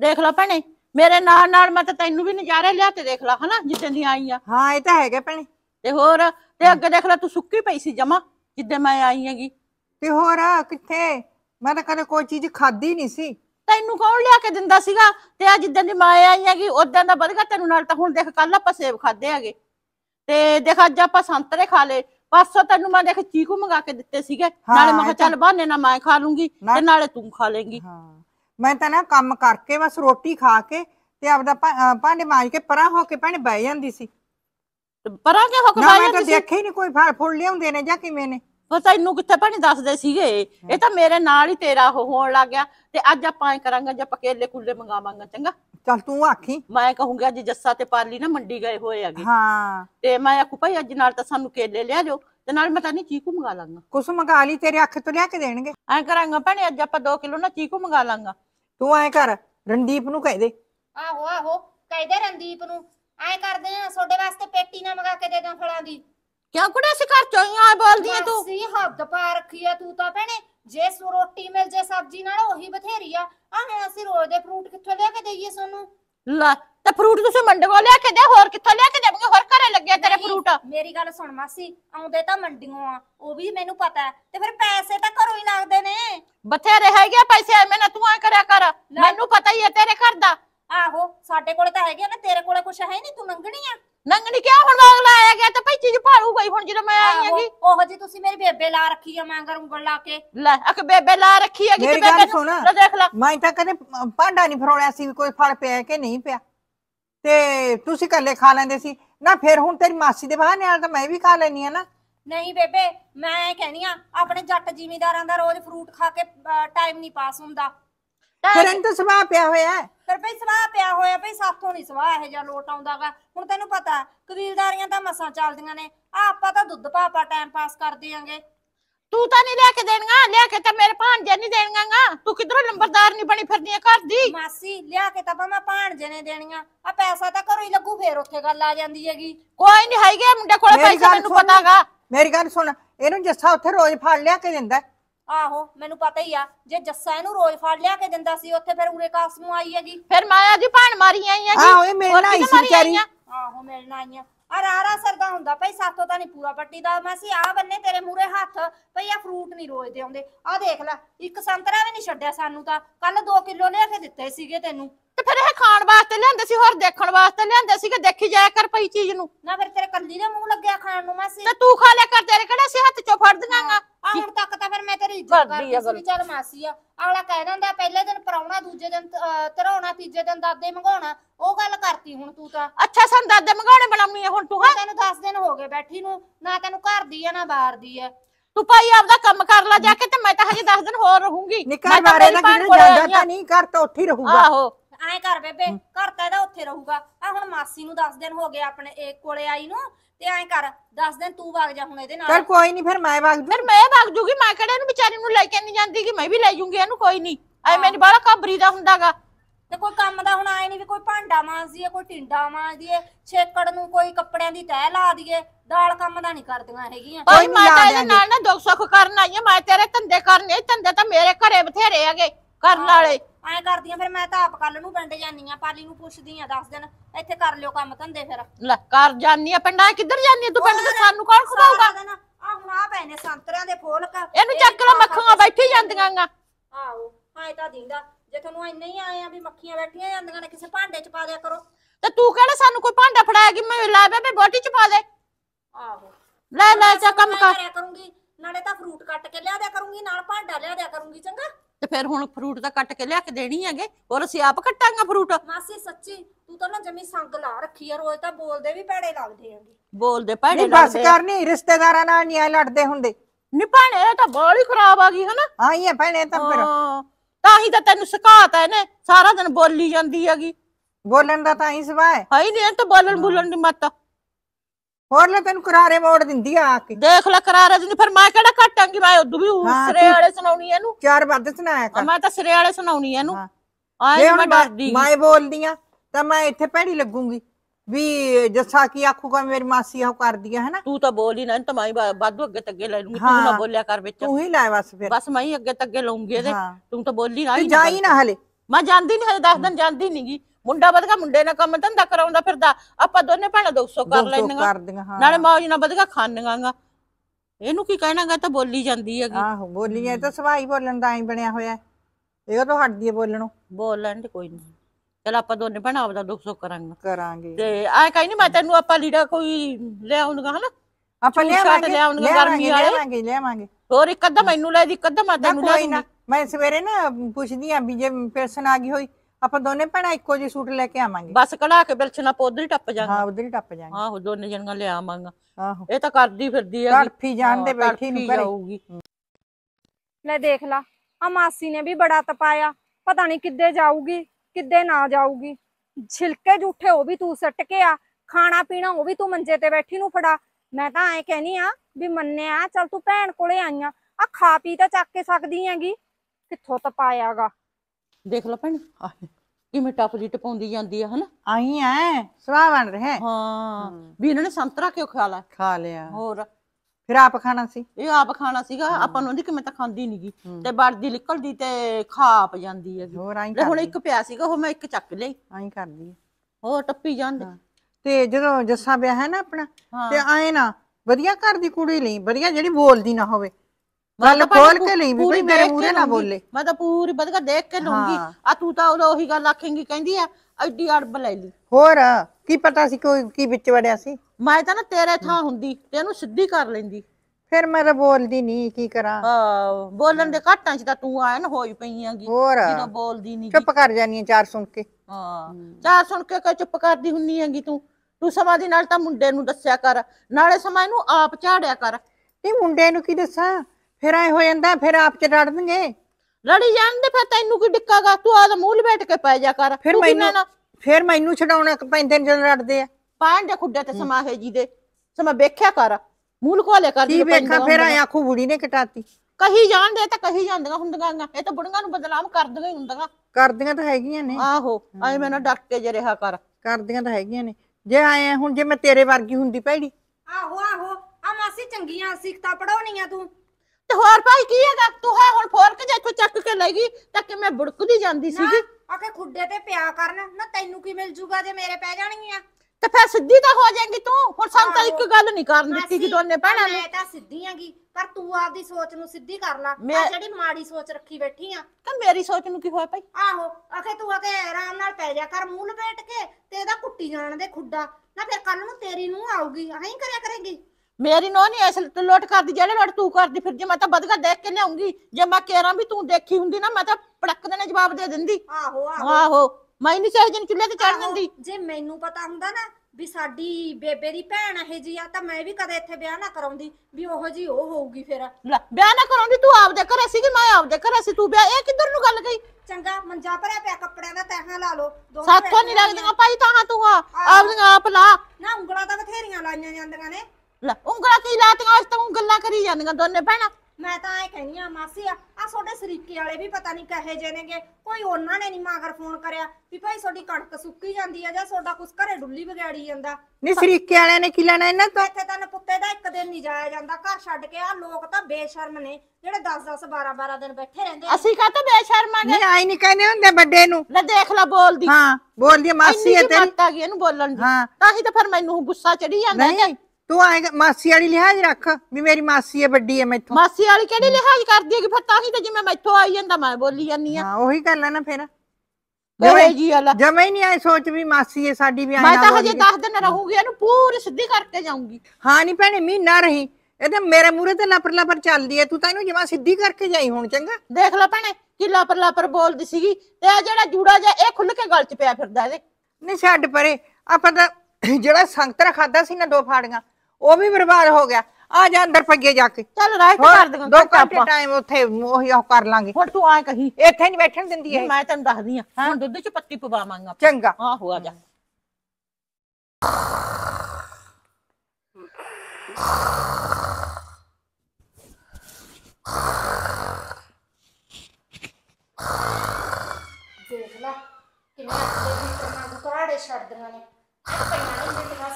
ਦੇਖ ਲਓ ਭੈਣੇ ਮੇਰੇ ਨਾਲ ਨਾਲ ਮੈਂ ਤਾਂ ਤੈਨੂੰ ਵੀ ਨਜ਼ਾਰੇ ਲਿਆ ਤੇ ਦੇਖ ਲਾ ਹਨਾ ਜਿੱਦਾਂ ਦੀ ਆਈ ਆ ਹਾਂ ਇਹ ਤਾਂ ਹੈਗਾ ਭੈਣੇ ਤੇ ਹੋਰ ਤੇ ਅੱਗੇ ਦੇਖ ਲੈ ਤੂੰ ਸੁੱਕੀ ਪਈ ਸੀ ਜਮਾ ਜਿੱਦਾਂ ਮੈਂ ਆਈ ਹੈਗੀ ਤੇ ਹੋਰ ਕਿੱਥੇ ਮੈਂ ਤਾਂ ਕਦੇ ਕੋਈ ਚੀਜ਼ ਖਾਦੀ ਨਹੀਂ ਸੀ ਤੈਨੂੰ ਕੌਣ ਲਿਆ ਕੇ ਦਿੰਦਾ ਸੀਗਾ ਤੇ ਆ ਜਿੱਦਾਂ ਦੀ ਮਾਂ ਆਈ ਹੈਗੀ ਉਦਾਂ ਦਾ ਵਧਗਾ ਤੈਨੂੰ ਨਾਲ ਤਾਂ ਹੁਣ ਦੇਖ ਕੱਲ ਆਪਾਂ ਸੇਬ ਖਾਦੇ ਹੈਗੇ ਤੇ ਦੇਖ ਅੱਜ ਆਪਾਂ ਸੰਤਰੇ ਖਾ ਲੇ ਪਾਸੋਂ ਤੈਨੂੰ ਮੈਂ ਦੇਖ ਚੀਕੂ ਮੰਗਾ ਕੇ ਦਿੱਤੇ ਸੀਗੇ ਨਾਲੇ ਮੈਂ ਕਿਹਾ ਚੱਲ ਬਾਹਨੇ ਨਾਲ ਮੈਂ ਖਾ ਲੂੰਗੀ ਤੇ ਨਾਲੇ ਤੂੰ ਖਾ ਲੇਂਗੀ ਹਾਂ ਮੈਂ ਤਾਂ ਨਾ ਕੰਮ ਕਰਕੇ ਬਸ ਰੋਟੀ ਖਾ ਕੇ ਤੇ ਆਪਦਾ ਭਾਂਡੇ ਮਾਂਜ ਕੇ ਪਰਾਂ ਹੋ ਕੇ ਭਾਂਡੇ ਬਹਿ ਜਾਂਦੀ ਸੀ ਪਰਾਂ ਕੇ ਹੋ ਨਾ ਬਹਿ ਜਾਂਦੀ ਸੀ ਤੁਸੀਂ ਹੀ ਨਹੀਂ ਕੋਈ ਫਲ ਫੁੱਲ ਲਿਆਉਂਦੇ ਨੇ ਜਾਂ ਕਿਵੇਂ ਨੇ ਪਤਾ ਇਹਨੂੰ ਕਿੱਥੇ ਭਾਂਡੇ ਦੱਸਦੇ ਸੀਗੇ ਇਹ ਤਾਂ ਮੇਰੇ ਨਾਲ ਹੀ ਤੇਰਾ ਉਹ ਹੋਣ ਲੱਗ ਗਿਆ ਤੇ ਅੱਜ ਆਪਾਂ ਐ ਕਰਾਂਗੇ ਜਾਂ ਪਕੇਲੇ ਕੁੱਲੇ ਮੰਗਾਵਾਂਗੇ ਚੰਗਾ ਚਲ ਤੂੰ ਆਖੀ ਮੈਂ ਕਹੂੰਗੀ ਅੱਜ ਜੱਸਾ ਤੇ ਪਾਲੀ ਨਾ ਮੰਡੀ ਗਏ ਹੋਏ ਆਗੇ ਹਾਂ ਤੇ ਮੈਂ ਆਖੂ ਭਾਈ ਅੱਜ ਨਾਲ ਤਾਂ ਸਾਨੂੰ ਕੇਲੇ ਲਿਆ ਜੋ ਤੇ ਨਾਲ ਮੈਂ ਤਾਂ ਨਹੀਂ ਚੀਕੂ ਮੰਗਾ ਲਾਂਗਾ ਕੁਛ ਮੰਗਾ ਲਈ ਤੇਰੇ ਅੱਖ ਤੋਂ ਲਿਆ ਕੇ ਦੇਣਗੇ ਐ ਕਰਾਂਗਾ ਭੈਣੇ ਅੱਜ ਆਪਾਂ 2 ਕਿਲੋ ਨਾ ਚੀਕੂ ਮੰਗਾ ਲਾਂਗਾ ਤੂੰ ਐ ਕਰ ਰਣਦੀਪ ਨੂੰ ਕਹਿ ਦੇ ਆਹੋ ਆਹੋ ਕਹਿ ਦੇ ਰਣਦੀਪ ਨੂੰ ਐ ਕਰਦੇ ਆ ਤੁਹਾਡੇ ਵਾਸਤੇ ਪੇਟੀ ਨਾ ਮੰਗਾ ਕੇ ਦੇ ਦਾਂ ਫਲਾਂ ਦੀ ਕਿਉਂ ਕੁੜੇ ਅਸੀਂ ਘਰ ਚੋਂ ਆ ਬੋਲਦੀ ਐ ਤੂੰ ਸੀ ਹੱਦ ਪਾ ਰੱਖੀ ਆ ਤੂੰ ਤਾਂ ਭੈਣੇ ਜੇ ਸੋ ਰੋਟੀ ਮਿਲ ਜੇ ਸਬਜ਼ੀ ਨਾਲ ਉਹੀ ਬਥੇਰੀ ਆ ਆ ਹੁਣ ਅਸੀਂ ਰੋਜ਼ ਦੇ ਫਰੂਟ ਕਿੱਥੋਂ ਲਿਆ ਕੇ ਦਈਏ ਸਾਨੂੰ ਲੈ ਤੇ ਫਰੂਟ ਤੁਸੀਂ ਮੰਡਗੋ ਲਿਆ ਕੇ ਦੇ ਹੋਰ ਕਿੱਥੋਂ ਲਿਆ ਕੇ ਦੇਵਾਂਗੇ ਹੋਰ ਘਰੇ ਲੱਗਿਆ ਤੇਰੇ ਫਰੂਟ ਮੇਰੀ ਗੱਲ ਸੁਣ ਮਾਸੀ ਆਉਂਦੇ ਤਾਂ ਮੰਡੀਆਂ ਆ ਉਹ ਵੀ ਮੈਨੂੰ ਪਤਾ ਹੈ ਤੇ ਫਿਰ ਪੈਸੇ ਤਾਂ ਘਰੋਂ ਹੀ ਲੱਗਦੇ ਨੇ ਬਥੇਰੇ ਹੈਗੇ ਆ ਪੈਸੇ ਐਵੇਂ ਨਾ ਤੂੰ ਐ ਕਰਿਆ ਕਰ ਮੈਨੂੰ ਪਤਾ ਹੀ ਹੈ ਤੇਰੇ ਘਰ ਦਾ ਆਹੋ ਸਾਡੇ ਕੋਲੇ ਤਾਂ ਹੈਗੇ ਨਾ ਤੇਰੇ ਕੋਲੇ ਕੁਝ ਹੈ ਨਹੀਂ ਤੂੰ ਮੰਗਣੀ ਆ ਨੰਗਣੀ ਕਿਉਂ ਹੁਣ ਮੈਂ ਲਾਇਆ ਆਇਆ ਗਿਆ ਤੇ ਭਈ ਚੀਜ਼ ਭਾਲੂ ਗਈ ਹੁਣ ਜਦੋਂ ਮੈਂ ਆਈ ਆਹੋ, ਹੈਗੀ ਉਹੋ ਜੀ ਤੁਸੀਂ ਮੇਰੀ ਬੇਬੇ ਲਾ ਰੱਖੀ ਆ ਮਾਂਗਰ ਉਂਗਲ ਲਾ ਕੇ ਲੈ ਅਕ ਬੇਬੇ ਲਾ ਰੱਖੀ ਹੈਗੀ ਤੇ ਮੈਂ ਗੱਲ ਬੇਬੇ ਨੂੰ ਲੈ ਦੇਖ ਲੈ ਮੈਂ ਤਾਂ ਕਦੇ ਭਾਂਡਾ ਨਹੀਂ ਫਰੋਲਿਆ ਸੀ ਕੋਈ ਫਲ ਪਿਆ ਕਿ ਨਹੀਂ ਪਿਆ ਤੇ ਤੁਸੀਂ ਇਕੱਲੇ ਖਾ ਲੈਂਦੇ ਸੀ ਨਾ ਫਿਰ ਹੁਣ ਤੇਰੀ ਮਾਸੀ ਦੇ ਬਾਹਰ ਨਾਲ ਤਾਂ ਮੈਂ ਵੀ ਖਾ ਲੈਣੀ ਆ ਨਾ ਨਹੀਂ ਬੇਬੇ ਮੈਂ ਕਹਿੰਦੀ ਆ ਆਪਣੇ ਜੱਟ ਜ਼ਿਮੀਦਾਰਾਂ ਦਾ ਰੋਜ਼ ਫਰੂਟ ਖਾ ਕੇ ਟਾਈਮ ਨਹੀਂ ਪਾਸ ਹੁੰਦਾ ਫਿਰ ਇਹਨੂੰ ਸੁਭਾਅ ਪਿਆ ਹੋਇਆ ਹੈ। ਫਿਰ ਭਈ ਸੁਭਾਅ ਪਿਆ ਹੋਇਆ ਭਈ ਸਾਥੋਂ ਨਹੀਂ ਸੁਭਾਅ ਇਹ ਜਿਹਾ ਲੋਟ ਆਉਂਦਾਗਾ ਹੁਣ ਤੈਨੂੰ ਪਤਾ ਕਬੀਲਦਾਰੀਆਂ ਤਾਂ ਮਸਾਂ ਚੱਲਦੀਆਂ ਨੇ ਆ ਆਪਾਂ ਤਾਂ ਦੁੱਧ ਪਾਪਾ ਟਾਈਮ ਪਾਸ ਕਰਦੇ ਆਂਗੇ ਤੂੰ ਤਾਂ ਨਹੀਂ ਲੈ ਕੇ ਦੇਣੀਆਂ ਲਿਆ ਕੇ ਤਾਂ ਮੇਰੇ ਭਾਂਜੇ ਨਹੀਂ ਦੇਣੀਆਂ ਤੂੰ ਕਿਧਰੋਂ ਨੰਬਰਦਾਰ ਨਹੀਂ ਬਣੀ ਫਿਰਦੀ ਹੈ ਘਰ ਦੀ ਮਾਸੀ ਲਿਆ ਕੇ ਤਾਂ ਭਾਵੇਂ ਭਾਣਜੇ ਨੇ ਦੇਣੀਆਂ ਆ ਪੈਸਾ ਤਾਂ ਘਰੋਂ ਹੀ ਲੱਗੂ ਫੇਰ ਉੱਥੇ ਗੱਲ ਆ ਜਾਂਦੀ ਹੈਗੀ ਕੋਈ ਨਹੀਂ ਹੈਗੇ ਮੁੰਡੇ ਕੋਲ ਪੈਸਾ ਮੈਨੂੰ ਪਤਾਗਾ ਮੇਰੀ ਗੱਲ ਸੁਣ ਇਹਨੂੰ ਜੱਸਾ ਉੱਥੇ ਰੋਜ਼ ਫੜ ਲਿਆ ਕੇ ਦਿੰਦਾ ਆਹੋ ਮੈਨੂੰ ਪਤਾ ਹੀ ਆ ਜੇ ਜੱਸਾ ਇਹਨੂੰ ਰੋਜ਼ ਫੜ ਲਿਆ ਕੇ ਦਿੰਦਾ ਸੀ ਉੱਥੇ ਫਿਰ ਉਰੇ ਕਾਸਮੂ ਆਈ ਹੈਗੀ ਫਿਰ ਮਾਇਆ ਜੀ ਭਾਣ ਮਾਰੀ ਆਈਆਂ ਜੀ ਆਹੋ ਇਹ ਮੇਰੇ ਨਾਲ ਆਈ ਸੀ ਮਾਰੀ ਵਿਚਾਰੀ ਆਈਆਂ? ਆਹੋ ਮਿਲਣ ਆਈਆਂ ਅਰ ਆਰਾ ਸਰਦਾ ਹੁੰਦਾ ਭਈ ਸਾਥੋਂ ਤਾਂ ਨਹੀਂ ਪੂਰਾ ਪੱਟੀ ਦਾ ਮੈਂ ਸੀ ਆ ਬੰਨੇ ਤੇਰੇ ਮੂਰੇ ਹੱਥ ਭਈ ਆ ਫਰੂਟ ਨਹੀਂ ਰੋਜ਼ ਦੇ ਆਉਂਦੇ ਆ ਦੇਖ ਲੈ ਇੱਕ ਸੰਤਰਾ ਵੀ ਨਹੀਂ ਛੱਡਿਆ ਸਾਨੂੰ ਤਾਂ ਕੱਲ 2 ਕਿਲੋ ਲਿਆ ਕੇ ਦਿੱਤੇ ਸੀਗੇ ਤੈਨੂੰ ਤੇ ਫਿਰ ਇਹ ਖਾਣ ਵਾਸਤੇ ਲਿਆਂਦੇ ਸੀ ਹੋਰ ਦੇਖਣ ਵਾਸਤੇ ਲਿਆਂਦੇ ਸੀ ਕਿ ਦੇਖੀ ਜਾਇਆ ਕਰ ਪਈ ਚੀਜ਼ ਨੂੰ ਨਾ ਫਿਰ ਤੇਰੇ ਕੱਲੀ ਦੇ ਮੂੰਹ ਲੱਗਿਆ ਖਾਣ ਨੂੰ ਮਾਸੀ ਤੇ ਤੂੰ ਖਾ ਲਿਆ ਕਰ ਤੇਰੇ ਕਿਹੜਾ ਸੀ ਹੱਥ ਚੋਂ ਫੜ ਦਿਆਂਗਾ ਆ ਹੁਣ ਤੱਕ ਤਾਂ ਫਿਰ ਮੈਂ ਤੇਰੀ ਇੱਜ਼ਤ ਕਰਦੀ ਸੀ ਚੱਲ ਮਾਸੀ ਆ ਅਗਲਾ ਕਹਿ ਦਿੰਦਾ ਪਹਿਲੇ ਦਿਨ ਪਰਾਉਣਾ ਦੂਜੇ ਦਿਨ ਧਰਾਉਣਾ ਤੀਜੇ ਦਿਨ ਦਾਦੇ ਮੰਗਾਉਣਾ ਉਹ ਗੱਲ ਕਰਤੀ ਹੁਣ ਤੂੰ ਤਾਂ ਅੱਛਾ ਸਾਨੂੰ ਦਾਦੇ ਮੰਗਾਉਣੇ ਬਣਾਉਣੀ ਆ ਹੁਣ ਤੂੰ ਹਾਂ ਤੈਨੂੰ 10 ਦਿਨ ਹੋ ਗਏ ਬੈਠੀ ਨੂੰ ਨਾ ਤੈਨੂੰ ਘਰ ਦੀ ਆ ਨਾ ਬਾਹਰ ਦੀ ਆ ਤੂੰ ਭਾਈ ਆਪਦਾ ਕੰਮ ਕਰ ਲੈ ਜਾ ਕੇ ਤੇ ਮੈਂ ਤਾਂ ਹਜੇ 10 ਦਿਨ ਹੋਰ ਰਹੂੰਗੀ ਨਿਕਲ ਬਾਰੇ ਨਾ ਜਾਂਦਾ ਤਾਂ ਨਹੀਂ ਕਰ ਤਾਂ ਉੱਥੇ ਰਹੂਗਾ ਆਹੋ ਐਂ ਕਰ ਬੇਬੇ ਘਰ ਤਾਂ ਇਹਦਾ ਉੱਥੇ ਰਹੂਗਾ ਆ ਹੁਣ ਮਾਸੀ ਨੂੰ 10 ਦਿਨ ਹੋ ਗਏ ਆਪਣੇ ਏਕ ਕੋਲੇ ਆਈ ਨੂੰ ਤੇ ਐਂ ਕਰ 10 ਦਿਨ ਤੂੰ ਵਗ ਜਾ ਹੁਣ ਇਹਦੇ ਨਾਲ ਚਲ ਕੋਈ ਨਹੀਂ ਫਿਰ ਮੈਂ ਵਗ ਫਿਰ ਮੈਂ ਵਗ ਜੂਗੀ ਮੈਂ ਕਿਹੜਾ ਇਹਨੂੰ ਵਿਚਾਰੀ ਨੂੰ ਲੈ ਕੇ ਨਹੀਂ ਜਾਂਦੀ ਕਿ ਮੈਂ ਵੀ ਲੈ ਜੂਗੀ ਇਹਨੂੰ ਕੋਈ ਨਹੀਂ ਐ ਮੈਨੂੰ ਬੜਾ ਕਬਰੀ ਦਾ ਹੁੰਦਾਗਾ ਤੇ ਕੋਈ ਕੰਮ ਦਾ ਹੁਣ ਆਏ ਨਹੀਂ ਵੀ ਕੋਈ ਭਾਂਡਾ ਮਾਂਜਦੀਏ ਕੋਈ ਟਿੰਡਾ ਮਾਂਜਦੀਏ ਛੇਕੜ ਨੂੰ ਕੋਈ ਕੱਪੜਿਆਂ ਦੀ ਤਹਿ ਲਾ ਦਈਏ ਦਾਲ ਕੰਮ ਦਾ ਨਹੀਂ ਕਰਦੀਆਂ ਹੈਗੀਆਂ ਕੋਈ ਮਾਤਾ ਇਹਦੇ ਨਾਲ ਨਾ ਦੁੱਖ ਸੁੱਖ ਕਰਨ ਆਈ ਮੈਂ ਤੇਰੇ ਧੰਦੇ ਕਰਨੇ ਧੰਦੇ ਤਾਂ ਮੇਰੇ ਘਰੇ ਬਥੇਰੇ ਹੈਗੇ ਕਰਨ ਵਾਲੇ ਐਂ ਕਰਦੀਆਂ ਫਿਰ ਮੈਂ ਤਾਂ ਆਪ ਕੱਲ ਨੂੰ ਪਿੰਡ ਜਾਨੀ ਆ ਪਾਲੀ ਨੂੰ ਪੁੱਛਦੀ ਆ ਦੱਸ ਦਿਨ ਇੱਥੇ ਕਰ ਲਿਓ ਕੰਮ ਧੰਦੇ ਫਿਰ ਲੈ ਕਰ ਜਾਨੀ ਆ ਪਿੰਡਾਂ ਕਿੱਧਰ ਜਾਨੀ ਆ ਤੂੰ ਪਿੰਡ ਤੇ ਸਾਨੂੰ ਕੌਣ ਖਵਾਊਗਾ ਆ ਹੁਣ ਆ ਪੈਨੇ ਸੰਤਰਿਆਂ ਦੇ ਫੋਲ ਇਹਨੂੰ ਚੱਕ ਲੈ ਮੱਖੀਆਂ ਬੈਠੀ ਜਾਂਦੀਆਂ ਆ ਆਹੋ ਹਾਂ ਤਾਂ ਦਿੰਦਾ ਜੇ ਤੁਹਾਨੂੰ ਇੰਨੇ ਹੀ ਆਏ ਆ ਵੀ ਮੱਖੀਆਂ ਬੈਠੀਆਂ ਜਾਂਦੀਆਂ ਨੇ ਕਿਸੇ ਭਾਂਡੇ 'ਚ ਪਾ ਦਿਆ ਕਰੋ ਤੇ ਤੂੰ ਕਿਹੜਾ ਸਾਨੂੰ ਕੋਈ ਭਾਂਡਾ ਫੜਾਇਆ ਕਿ ਮੈਂ ਲੈ ਬੇ ਬੋਟੀ 'ਚ ਪਾ ਦੇ ਆਹੋ ਲੈ ਲੈ ਚਾ ਕੰਮ ਕਰ ਕਰੂੰਗੀ ਨਾਲੇ ਤਾਂ ਫਰੂਟ ਕੱਟ ਕੇ ਲਿਆ ਦਿਆ ਕਰੂੰਗੀ ਨਾਲ ਭਾਂਡਾ ਲਿਆ ਦਿਆ ਕਰੂੰਗੀ ਚੰਗਾ ਤੇ ਫਿਰ ਹੁਣ ਫਰੂਟ ਤਾਂ ਕੱਟ ਕੇ ਲਿਆ ਕੇ ਦੇਣੀ ਹੈਗੇ ਔਰ ਅਸੀਂ ਆਪ ਕੱਟਾਂਗਾ ਫਰੂਟ ਮਾਸੀ ਸੱਚੀ ਤੂੰ ਤਾਂ ਨਾ ਜਮੀ ਸੰਗ ਲਾ ਰੱਖੀ ਆ ਰੋਜ਼ ਤਾਂ ਬੋਲਦੇ ਵੀ ਪੈੜੇ ਲੱਗਦੇ ਆਂਗੇ ਬੋਲਦੇ ਪੈੜੇ ਨਹੀਂ ਬਸ ਲੱਗਦੇ ਆ। ਕਰਨੀ ਰਿਸ਼ਤੇਦਾਰਾਂ ਨਾਲ ਨਹੀਂ ਐ ਲੜਦੇ ਹੁੰਦੇ ਨਹੀਂ ਭਾਣੇ ਇਹ ਤਾਂ ਬੋਲੀ ਖਰਾਬ ਆ ਗਈ ਹਨਾ ਹਾਂ ਹੀ ਭਾਣੇ ਤਾਂ ਫਿਰ ਤਾਂ ਹੀ ਤਾਂ ਤੈਨੂੰ ਸਿਖਾਤਾ ਇਹਨੇ ਸਾਰਾ ਦਿਨ ਬੋਲੀ ਜਾਂਦੀ ਹੈਗੀ ਬੋਲਣ ਦਾ ਤਾਂ ਹੀ ਸਵਾਹ ਹੈ ਹਾਈ ਨਹੀਂ ਤਾਂ ਬੋਲਣ ਬੁਲਣ ਦੀ ਮਤ ਹੋਰ ਲੈ ਤੈਨੂੰ ਕਰਾਰੇ ਮੋੜ ਦਿੰਦੀ ਆ ਆ ਕੇ ਦੇਖ ਲੈ ਕਰਾਰੇ ਜਿੰਨੀ ਫਿਰ ਮੈਂ ਕਿਹੜਾ ਕੱਟਾਂਗੀ ਮੈਂ ਉਦੋਂ ਵੀ ਉਸਰੇ ਵਾਲੇ ਸੁਣਾਉਣੀ ਇਹਨੂੰ ਚਾਰ ਵੱਧ ਸੁਣਾਇਆ ਕਰ ਮੈਂ ਤਾਂ ਸਰੇ ਵਾਲੇ ਸੁਣਾਉਣੀ ਇਹਨੂੰ ਆਏ ਮੈਂ ਡਰਦੀ ਮੈਂ ਬੋਲਦੀ ਆ ਤਾਂ ਮੈਂ ਇੱਥੇ ਪੈੜੀ ਲੱਗੂਗੀ ਵੀ ਜੱਸਾ ਕੀ ਆਖੂਗਾ ਮੇਰੀ ਮਾਸੀ ਆਹ ਕਰਦੀ ਆ ਹੈਨਾ ਤੂੰ ਤਾਂ ਬੋਲ ਹੀ ਨਾ ਤਾਂ ਮੈਂ ਬਾਦੂ ਅੱਗੇ ਤੱਕੇ ਲੈ ਲੂੰਗੀ ਤੂੰ ਨਾ ਬੋਲਿਆ ਕਰ ਵਿੱਚ ਤੂੰ ਹੀ ਲੈ ਬਸ ਫਿਰ ਬਸ ਮੈਂ ਅੱਗੇ ਤੱਕੇ ਲਾਉਂਗੀ ਇਹਦੇ ਤੂੰ ਤਾਂ ਬੋਲੀ ਨਾ ਜਾਈ ਨਾ ਹਲੇ ਮੈਂ ਜਾਂਦੀ ਨਹੀਂ ਹਜੇ 10 ਦਿਨ ਜਾਂਦੀ ਨਹੀਂਗੀ ਮੁੰਡਾ ਵਧਗਾ ਮੁੰਡੇ ਨਾਲ ਕੰਮ ਧੰਦਾ ਕਰਾਉਂਦਾ ਫਿਰਦਾ ਆਪਾਂ ਦੋਨੇ ਭੈਣਾਂ ਦੋਸੋ ਕਰ ਲੈਣੀਆਂ ਨਾਲੇ ਮੌਜ ਨਾਲ ਵਧਗਾ ਖਾਣੀਆਂਗਾ ਇਹਨੂੰ ਕੀ ਕਹਿਣਾਗਾ ਤਾਂ ਬੋਲੀ ਜਾਂਦੀ ਹੈਗੀ ਆਹੋ ਬੋਲੀ ਐ ਤਾਂ ਸਵਾਈ ਬੋਲਣ ਦਾ ਐ ਬਣਿਆ ਹੋਇਆ ਇਹ ਤਾਂ ਹਟਦੀ ਐ ਬੋਲਣੋਂ ਬੋਲਣ ਤੇ ਕੋਈ ਨਹੀਂ ਚਲ ਆਪਾਂ ਦੋਨੇ ਭੈਣਾਂ ਆਪਦਾ ਸੁੱਖ ਕਰਾਂਗੇ ਕਰਾਂਗੇ ਤੇ ਐ ਕਹੀ ਨਹੀਂ ਮੈਂ ਤੈਨੂੰ ਆਪਾਂ ਲੀੜਾ ਕੋਈ ਲਿਆਉਂਗਾ ਹਨਾ ਆਪਾਂ ਲਿਆਵਾਂਗੇ ਲਿਆਉਂਗਾ ਗਰਮੀ ਵਾਲੇ ਲਿਆਵਾਂਗੇ ਲਿਆਵਾਂਗੇ ਹੋਰ ਇੱਕ ਅੱਧਾ ਮੈਨੂੰ ਲੈ ਦੀ ਇੱਕ ਅੱਧਾ ਮੈਂ ਤੈਨੂੰ ਲੈ ਕੋਈ ਮੈਂ ਸਵੇਰੇ ਨਾ ਪੁੱਛਦੀ ਆਂ ਵੀ ਜੇ ਪਰਸਨ ਆ ਗਈ ਹੋਈ ਆਪਾਂ ਦੋਨੇ ਭੈਣਾਂ ਇੱਕੋ ਜਿਹੇ ਸੂਟ ਲੈ ਕੇ ਆਵਾਂਗੇ ਬਸ ਕਢਾ ਕੇ ਬਿਲਛਣਾ ਪੋਦਰ ਹੀ ਟੱਪ ਜਾਗਾ ਹਾਂ ਉਧਰ ਹੀ ਟੱਪ ਜਾਾਂਗੇ ਆਹੋ ਦੋਨੇ ਜਣੀਆਂ ਲੈ ਆਵਾਂਗਾ ਆਹੋ ਇਹ ਤਾਂ ਕਰਦੀ ਫਿਰਦੀ ਆ ਕਰਫੀ ਜਾਣ ਦੇ ਬੈਠੀ ਨੂੰ ਘਰੇ ਲੈ ਦੇਖ ਲਾ ਆ ਮਾਸੀ ਨੇ ਵੀ ਬੜਾ ਤਪਾਇਆ ਪਤਾ ਨਹੀਂ ਕਿੱਦੇ ਜਾਊਗੀ ਕਿੱਦੇ ਨਾ ਜਾਊਗੀ ਛਿਲਕੇ ਝੂਠੇ ਉਹ ਵੀ ਤੂੰ ਸੱਟ ਕੇ ਆ ਖਾਣਾ ਪੀਣਾ ਉਹ ਵੀ ਤੂੰ ਮੰਜੇ ਤੇ ਬੈਠੀ ਨੂੰ ਫੜਾ ਮੈਂ ਤਾਂ ਐ ਕਹਿਨੀ ਆ ਵੀ ਮੰਨਿਆ ਚਲ ਤੂੰ ਭੈਣ ਕੋਲੇ ਆਈਆਂ ਆ ਖਾ ਪੀ ਤਾਂ ਚੱਕ ਕੇ ਸਕਦੀ ਹੈਗੀ ਕਿੱਥੋਂ ਤਪਾਇਆਗਾ ਦੇਖ ਲਓ ਭੈਣ ਕਿਵੇਂ ਟੱਪ ਟਪਾਉਂਦੀ ਜਾਂਦੀ ਆ ਹਨਾ ਆਈ ਐ ਸਵਾਹ ਬਣ ਰਹੇ ਹਾਂ ਵੀ ਇਹਨਾਂ ਨੇ ਸੰਤਰਾ ਕਿਉਂ ਖਾ ਲਿਆ ਖਾ ਲਿਆ ਹੋਰ ਫਿਰ ਆਪ ਖਾਣਾ ਸੀ ਇਹ ਆਪ ਖਾਣਾ ਸੀਗਾ ਆਪਾਂ ਨੂੰ ਉਹਦੀ ਕਿਵੇਂ ਤਾਂ ਖਾਂਦੀ ਨਹੀਂਗੀ ਤੇ ਵੜਦੀ ਨਿਕਲਦੀ ਤੇ ਖਾ ਆਪ ਜਾਂਦੀ ਹੈ ਹੋਰ ਆਈ ਹੁਣ ਇੱਕ ਪਿਆ ਸੀਗਾ ਉਹ ਮੈਂ ਇੱਕ ਚੱਕ ਲਈ ਆਈ ਕਰਦੀ ਹੋਰ ਟੱਪੀ ਜਾਂਦੇ ਤੇ ਜਦੋਂ ਜੱਸਾ ਵਿਆਹ ਹੈ ਨਾ ਆਪਣਾ ਤੇ ਆਏ ਨਾ ਵਧੀਆ ਘਰ ਦੀ ਕੁੜੀ ਲਈ ਵਧੀਆ ਜਿਹੜੀ ਬੋਲਦੀ ਨਾ ਹੋਵੇ ਗੱਲ ਖੋਲ ਕੇ ਲਈ ਵੀ ਮੇਰੇ ਮੂਹਰੇ ਨਾ ਬੋਲੇ ਮੈਂ ਤਾਂ ਪੂਰੀ ਬਦਗਾ ਦੇਖ ਕੇ ਲਊਂਗੀ ਆ ਤੂੰ ਤਾਂ ਉਹ ਉਹੀ ਗੱਲ ਆਖੇਂਗੀ ਕਹਿੰਦੀ ਆ ਐਡੀ ਅੜਬ ਲੈ ਲਈ ਹੋਰ ਕੀ ਪਤਾ ਸੀ ਕੋਈ ਕੀ ਵਿੱਚ ਵੜਿਆ ਸੀ ਮੈਂ ਤਾਂ ਨਾ ਤੇਰੇ ਥਾਂ ਹੁੰਦੀ ਤੇ ਇਹਨੂੰ ਸਿੱਧੀ ਕਰ ਲੈਂਦੀ ਫਿਰ ਮੈਂ ਤਾਂ ਬੋਲਦੀ ਨਹੀਂ ਕੀ ਕਰਾਂ ਹਾਂ ਬੋਲਣ ਦੇ ਘਾਟਾਂ 'ਚ ਤਾਂ ਤੂੰ ਆਇਆ ਨਾ ਹੋਈ ਪਈਆਂਗੀ ਜਦੋਂ ਬੋਲਦੀ ਨਹੀਂ ਚੁੱਪ ਕਰ ਜਾਨੀ ਆ ਚਾਰ ਸੁਣ ਕੇ ਹਾਂ ਚਾਰ ਸੁਣ ਕੇ ਕਿ ਚੁੱਪ ਕਰਦੀ ਹੁੰਨੀ ਆਂਗੀ ਤੂੰ ਤੂੰ ਸਮਾਂ ਦੀ ਨਾਲ ਤਾਂ ਮੁੰਡੇ ਨੂੰ ਦੱਸਿਆ ਕਰ ਨਾਲੇ ਸਮਾਂ ਇਹਨੂੰ ਆਪ ਝਾੜਿਆ ਕਰ ਇਹ ਮੁੰਡੇ ਨੂੰ ਕੀ ਦੱਸਾਂ ਫਿਰ ਐ ਹੋ ਜਾਂਦਾ ਫਿਰ ਆਪ ਚ ਰੜਨਗੇ ਲੜੀ ਜਾਂਦੇ ਦੇ ਫਿਰ ਤੈਨੂੰ ਕੀ ਡਿੱਕਾਗਾ ਤੂੰ ਆਦਾ ਮੂਲ ਬੈਠ ਕੇ ਪੈ ਜਾ ਕਰ ਫਿਰ ਤੂੰ ਮੈਨੂੰ ਨਾ ਫਿਰ ਮੈਨੂੰ ਛਡਾਉਣਾ ਪੈਂਦੇ ਨੇ ਜਦੋਂ ਰੜਦੇ ਆ ਪਾਣ ਦੇ ਖੁੱਡੇ ਤੇ ਸਮਾਹੇ ਜੀ ਦੇ ਸਮਾ ਵੇਖਿਆ ਕਰ ਮੂਲ ਕੋਲੇ ਕਰ ਕੀ ਵੇਖਾ ਫਿਰ ਐ ਆਖੂ ਬੁੜੀ ਨੇ ਕਟਾਤੀ ਕਹੀ ਜਾਣ ਦੇ ਤਾਂ ਕਹੀ ਜਾਂਦੀਆਂ ਹੁੰਦੀਆਂ ਇਹ ਤਾਂ ਬੁੜੀਆਂ ਨੂੰ ਬਦਨਾਮ ਕਰਦੀਆਂ ਹੀ ਹੁੰਦੀਆਂ ਕਰਦੀਆਂ ਤਾਂ ਹੈਗੀਆਂ ਨੇ ਆਹੋ ਐ ਮੈਂ ਨਾ ਜੇ ਰਿਹਾ ਕਰ ਕਰਦੀਆਂ ਤਾਂ ਹੈਗੀਆਂ ਨੇ ਜੇ ਆਏ ਹੁਣ ਜੇ ਮੈਂ ਤੇਰੇ ਵਰਗੀ ਹੁੰਦੀ ਪੈੜੀ ਆਹੋ ਆਹੋ ਆ ਮਾਸੀ ਚੰਗੀਆਂ ਸਿੱਖਤਾ ਪੜਾਉਣੀਆਂ ਤੂੰ ਤੇ ਹੋਰ ਭਾਈ ਕੀ ਹੈਗਾ ਤੂੰ ਹੈ ਹੁਣ ਫੋਰਕ ਜੇ ਕੋ ਚੱਕ ਕੇ ਲੈਗੀ ਤਾਂ ਕਿ ਮੈਂ ਬੁੜਕਦੀ ਜਾਂਦੀ ਸੀਗੀ ਆਖੇ ਖੁੱਡੇ ਤੇ ਪਿਆ ਕਰਨ ਨਾ ਤੈਨੂੰ ਕੀ ਮਿਲ ਜੂਗਾ ਜੇ ਮੇਰੇ ਪੈ ਜਾਣਗੀਆਂ ਤੇ ਫਿਰ ਸਿੱਧੀ ਤਾਂ ਹੋ ਜਾਏਗੀ ਤੂੰ ਹੁਣ ਸਾਨੂੰ ਤਾਂ ਇੱਕ ਗੱਲ ਨਹੀਂ ਕਰਨ ਦਿੱਤੀ ਕਿ ਦੋਨੇ ਭੈਣਾਂ ਨੇ ਮੈਂ ਤਾਂ ਸਿੱਧੀ ਆਂਗੀ ਪਰ ਤੂੰ ਆਪਦੀ ਸੋਚ ਨੂੰ ਸਿੱਧੀ ਕਰ ਲੈ ਆ ਜਿਹੜੀ ਮਾੜੀ ਸੋਚ ਰੱਖੀ ਬੈਠੀ ਆ ਤਾਂ ਮੇਰੀ ਸੋਚ ਨੂੰ ਕੀ ਹੋਇਆ ਭਾਈ ਆਹੋ ਆਖੇ ਤੂੰ ਆਕੇ ਆਰਾਮ ਨਾਲ ਪੈ ਜਾ ਕਰ ਮੂੰਹ ਲਪੇਟ ਕੇ ਤੇ ਇਹਦਾ ਕੁੱਟੀ ਜਾਣ ਦੇ ਖੁੱਡਾ ਨਾ ਫਿਰ ਕੱਲ ਨੂੰ ਤੇਰੀ ਨੂੰ ਆਊਗੀ ਐਂ ਕਰਿਆ ਕਰੇਗੀ ਮੇਰੀ ਨੋ ਨਹੀਂ ਐਸ ਲੋਟ ਕਰਦੀ ਜਿਹੜੇ ਲੋਟ ਤੂੰ ਕਰਦੀ ਫਿਰ ਜੇ ਮੈਂ ਤਾਂ ਬਦਗਾ ਦੇਖ ਕੇ ਲਿਆਉਂਗੀ ਜੇ ਮੈਂ ਕਹਿਰਾਂ ਵੀ ਤੂੰ ਦੇਖੀ ਹੁੰਦੀ ਨਾ ਮੈਂ ਤਾਂ ਪੜਕ ਦੇਣਾ ਜਵਾਬ ਦੇ ਦਿੰਦੀ ਆਹੋ ਆਹੋ ਆਹੋ ਮੈਂ ਨਹੀਂ ਚਾਹੇ ਜਨ ਚੁੱਲ੍ਹੇ ਤੇ ਚੜ ਜਾਂਦੀ ਜੇ ਮੈਨੂੰ ਪਤਾ ਹੁੰਦਾ ਨਾ ਵੀ ਸਾਡੀ ਬੇਬੇ ਦੀ ਭੈਣ ਇਹ ਜੀ ਆ ਤਾਂ ਮੈਂ ਵੀ ਕਦੇ ਇੱਥੇ ਵਿਆਹ ਨਾ ਕਰਾਉਂਦੀ ਵੀ ਉਹੋ ਜੀ ਉਹ ਹੋਊਗੀ ਫਿਰ ਵਿਆਹ ਨਾ ਕਰਾਉਂਦੀ ਤੂੰ ਆਪਦੇ ਘਰੇ ਸੀਗੀ ਮੈਂ ਆਪਦੇ ਘਰੇ ਸੀ ਤੂੰ ਵਿਆਹ ਇਹ ਕਿੱਧਰ ਨੂੰ ਗੱਲ ਗਈ ਚੰਗਾ ਮੰਜਾ ਭਰਿਆ ਪਿਆ ਕੱਪੜਿਆਂ ਦਾ ਤਹਿਆਂ ਲਾ ਲਓ ਸਾਥੋਂ ਨਹੀਂ ਲੱਗਦੀਆਂ ਭਾਈ ਤਾਂ ਤੂੰ ਆਪਦੀਆਂ ਆਪ ਲਾ ਨਾ ਉਂਗਲਾਂ ਤਾਂ ਬਥੇਰੀਆਂ ਲਾਈਆਂ ਜਾਂਦੀਆਂ ਨੇ ਲੈ ਉਂਗਲਾ ਕੀ ਲਾਤੀਆਂ ਅੱਜ ਤੂੰ ਗੱਲਾਂ ਕਰੀ ਜਾਂਦੀਆਂ ਦੋਨੇ ਭੈਣਾਂ ਮੈਂ ਤਾਂ ਐ ਕਹਿਨੀ ਆ ਮਾਸੀ ਆ ਆ ਤੁਹਾਡੇ ਸਰੀਕੇ ਵਾਲੇ ਵੀ ਪਤਾ ਨਹੀਂ ਕਹੇ ਜੇ ਨੇਗੇ ਕੋਈ ਉਹਨਾਂ ਨੇ ਨਹੀਂ ਮਾਗਰ ਫੋਨ ਕਰਿਆ ਵੀ ਭਾਈ ਤੁਹਾਡੀ ਕਣਕ ਸੁੱਕੀ ਜਾਂਦੀ ਆ ਜਾਂ ਤੁਹਾਡਾ ਕੁਛ ਘਰੇ ਡੁੱਲੀ ਵਿਗਾੜੀ ਜਾਂਦਾ ਨਹੀਂ ਸਰੀਕੇ ਵਾਲਿਆਂ ਨੇ ਕੀ ਲੈਣਾ ਇਹਨਾਂ ਤੋਂ ਇੱਥੇ ਤਾਂ ਪੁੱਤੇ ਦਾ ਇੱਕ ਦਿਨ ਨਹੀਂ ਜਾਇਆ ਜਾਂਦਾ ਘਰ ਛੱਡ ਕੇ ਆ ਲੋਕ ਤਾਂ ਬੇਸ਼ਰਮ ਨੇ ਜਿਹੜੇ 10 10 12 12 ਦਿਨ ਬੈਠੇ ਰਹਿੰਦੇ ਆ। ਅਸੀਂ ਆ ਗਏ ਨਹੀਂ ਆਈ ਨਹੀਂ ਕਹਿੰਦੇ ਹੁੰਦੇ ਵੱਡੇ ਨੂੰ ਲੈ ਦੇਖ ਲੈ ਬੋਲਦੀ ਹਾਂ ਬੋਲਦੀ ਮਾਸੀ ਇਹ ਕੀ ਤੇਰੀ ਆ ਗਈ ਇਹਨੂੰ ਬੋਲਣ ਦੀ ਹਾਂ। ਤਾਂ ਹੀ ਤਾਂ ਫਿਰ ਮੈਨੂੰ ਗੁੱਸਾ ਚੜੀ ਜਾਂਦਾ ਨਹੀਂ ਤੂੰ ਆਏ ਮਾਸੀ ਵਾਲੀ ਲਿਹਾਜ਼ ਰੱਖ ਵੀ ਮੇਰੀ ਮਾਸੀ ਹੈ ਵੱਡੀ ਹੈ ਮੈਥੋਂ ਮਾਸੀ ਵਾਲੀ ਕਿਹੜੀ ਲਿਹਾਜ਼ ਕਰਦੀ ਹੈ ਕਿ ਫਿਰ ਤਾਂ ਹੀ ਤਾਂ ਜਿਵੇਂ ਮੈਥੋਂ ਆਈ ਜਾਂਦਾ ਮੈਂ ਬੋਲੀ ਜਾਂਦੀ ਆ ਹਾਂ ਉਹੀ ਗੱਲ ਹੈ ਨਾ ਫਿਰ ਜਮੇ ਜੀ ਵਾਲਾ ਜਮੇ ਨਹੀਂ ਆਏ ਸੋਚ ਵੀ ਮਾਸੀ ਹੈ ਸਾਡੀ ਵੀ ਆਏ ਮੈਂ ਤਾਂ ਹਜੇ 10 ਦਿਨ ਰਹੂਗੀ ਇਹਨੂੰ ਪੂਰੀ ਸਿੱਧੀ ਕਰਕੇ ਜਾਊਂਗੀ ਹਾਂ ਨਹੀਂ ਭੈਣੇ ਮਹੀਨਾ ਰਹੀ ਇਹ ਤਾਂ ਮੇਰੇ ਮੂਰੇ ਤੇ ਲਾਪਰ ਲਾਪਰ ਚੱਲਦੀ ਹੈ ਤੂੰ ਤਾਂ ਇਹਨੂੰ ਜਿਵੇਂ ਸਿੱਧੀ ਕਰਕੇ ਜਾਈ ਹੁਣ ਚੰਗਾ ਦੇਖ ਲੈ ਭੈਣੇ ਕਿ ਲਾਪਰ ਲਾਪਰ ਬੋਲਦੀ ਸੀਗੀ ਤੇ ਆ ਜਿਹੜਾ ਜੂੜਾ ਜਿਹਾ ਇਹ ਖੁੱਲ ਕੇ ਗਲ 'ਚ ਪਿਆ ਫਿਰਦਾ ਇਹਦੇ ਨਹੀਂ ਛੱਡ ਪਰੇ ਆਪਾਂ ਤਾਂ ਜਿਹੜਾ ਸੰਗਤਰਾ ਖਾਦਾ ਸੀ ਨਾ ਦੋ ਫਾੜੀਆਂ वो भी बर्बाद हो गया आ जा अंदर पगे जाके चल राय कर दगा दो घंटे टाइम ओथे ओही ओ कर लांगे हुन तू आ कही एथे नहीं बैठन दंदी है मैं तन्नु दसदी हां हुन दूध च पत्ती पवावांगा चंगा हां हो आ जा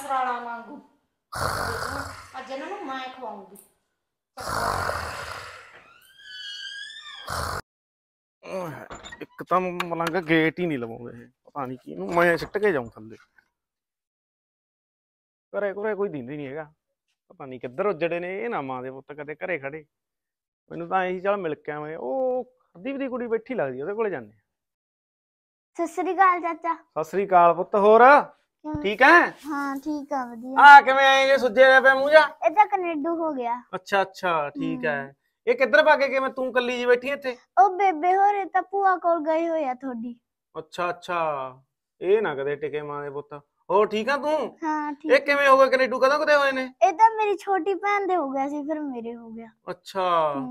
छड़ा वागू ਅੱਜ ਇਹਨਾਂ ਨੂੰ ਮੈਂ ਖਵਾਉਂਗੀ ਇੱਕ ਤਾਂ ਮਲੰਗ ਗੇਟ ਹੀ ਨਹੀਂ ਲਵਾਉਂਦੇ ਇਹ ਪਤਾ ਨਹੀਂ ਕੀ ਇਹਨੂੰ ਮੈਂ ਸਿੱਟ ਕੇ ਜਾਉਂ ਥੱਲੇ ਘਰੇ ਘਰੇ ਕੋਈ ਦਿੰਦੇ ਨਹੀਂ ਹੈਗਾ ਪਤਾ ਨਹੀਂ ਕਿੱਧਰ ਉੱਜੜੇ ਨੇ ਇਹ ਨਾ ਮਾਂ ਦੇ ਪੁੱਤ ਕਦੇ ਘਰੇ ਖੜੇ ਮੈਨੂੰ ਤਾਂ ਇਹੀ ਚੱਲ ਮਿਲ ਕੇ ਆਵੇਂ ਉਹ ਵੀ ਦੀ ਕੁੜੀ ਬੈਠੀ ਲੱਗਦੀ ਉਹਦੇ ਕੋਲੇ ਜਾਂਦੇ ਸਸਰੀ ਕਾਲ ਚਾਚਾ ਸਸਰੀ ਕਾਲ ਪੁੱਤ ਹੋਰ ਠੀਕ ਹੈ ਹਾਂ ਠੀਕ ਆ ਵਧੀਆ ਆ ਕਿਵੇਂ ਆਏ ਜੇ ਸੁੱਜੇ ਹੋਏ ਪਿਆ ਮੂੰਹ ਜਾ ਇਹ ਤਾਂ ਹੋ ਗਿਆ ਅੱਛਾ ਅੱਛਾ ਠੀਕ ਹੈ ਇਹ ਕਿੱਧਰ ਭਾਗੇ ਕੇ ਤੂੰ ਕੱਲੀ ਜੀ ਬੈਠੀ ਇੱਥੇ ਉਹ ਬੇਬੇ ਹੋਰੇ ਤਾਂ ਪੂਆ ਕੋਲ ਗਈ ਹੋਇਆ ਥੋੜੀ ਅੱਛਾ ਅੱਛਾ ਇਹ ਨਾ ਕਦੇ ਟਿਕੇ ਮਾਂ ਦੇ ਪੁੱਤ ਹੋਰ ਠੀਕ ਆ ਤੂੰ ਹਾਂ ਠੀਕ ਇਹ ਕਿਵੇਂ ਹੋ ਗਿਆ ਕੈਨੇਡੂ ਕਦੋਂ ਕਦੇ ਹੋਏ ਨੇ ਇਹ ਤਾਂ ਮੇਰੀ ਛੋਟੀ ਭੈਣ ਦੇ ਹੋ ਗਿਆ ਸੀ ਫਿਰ ਮੇਰੇ ਹੋ ਗਿਆ ਅੱਛਾ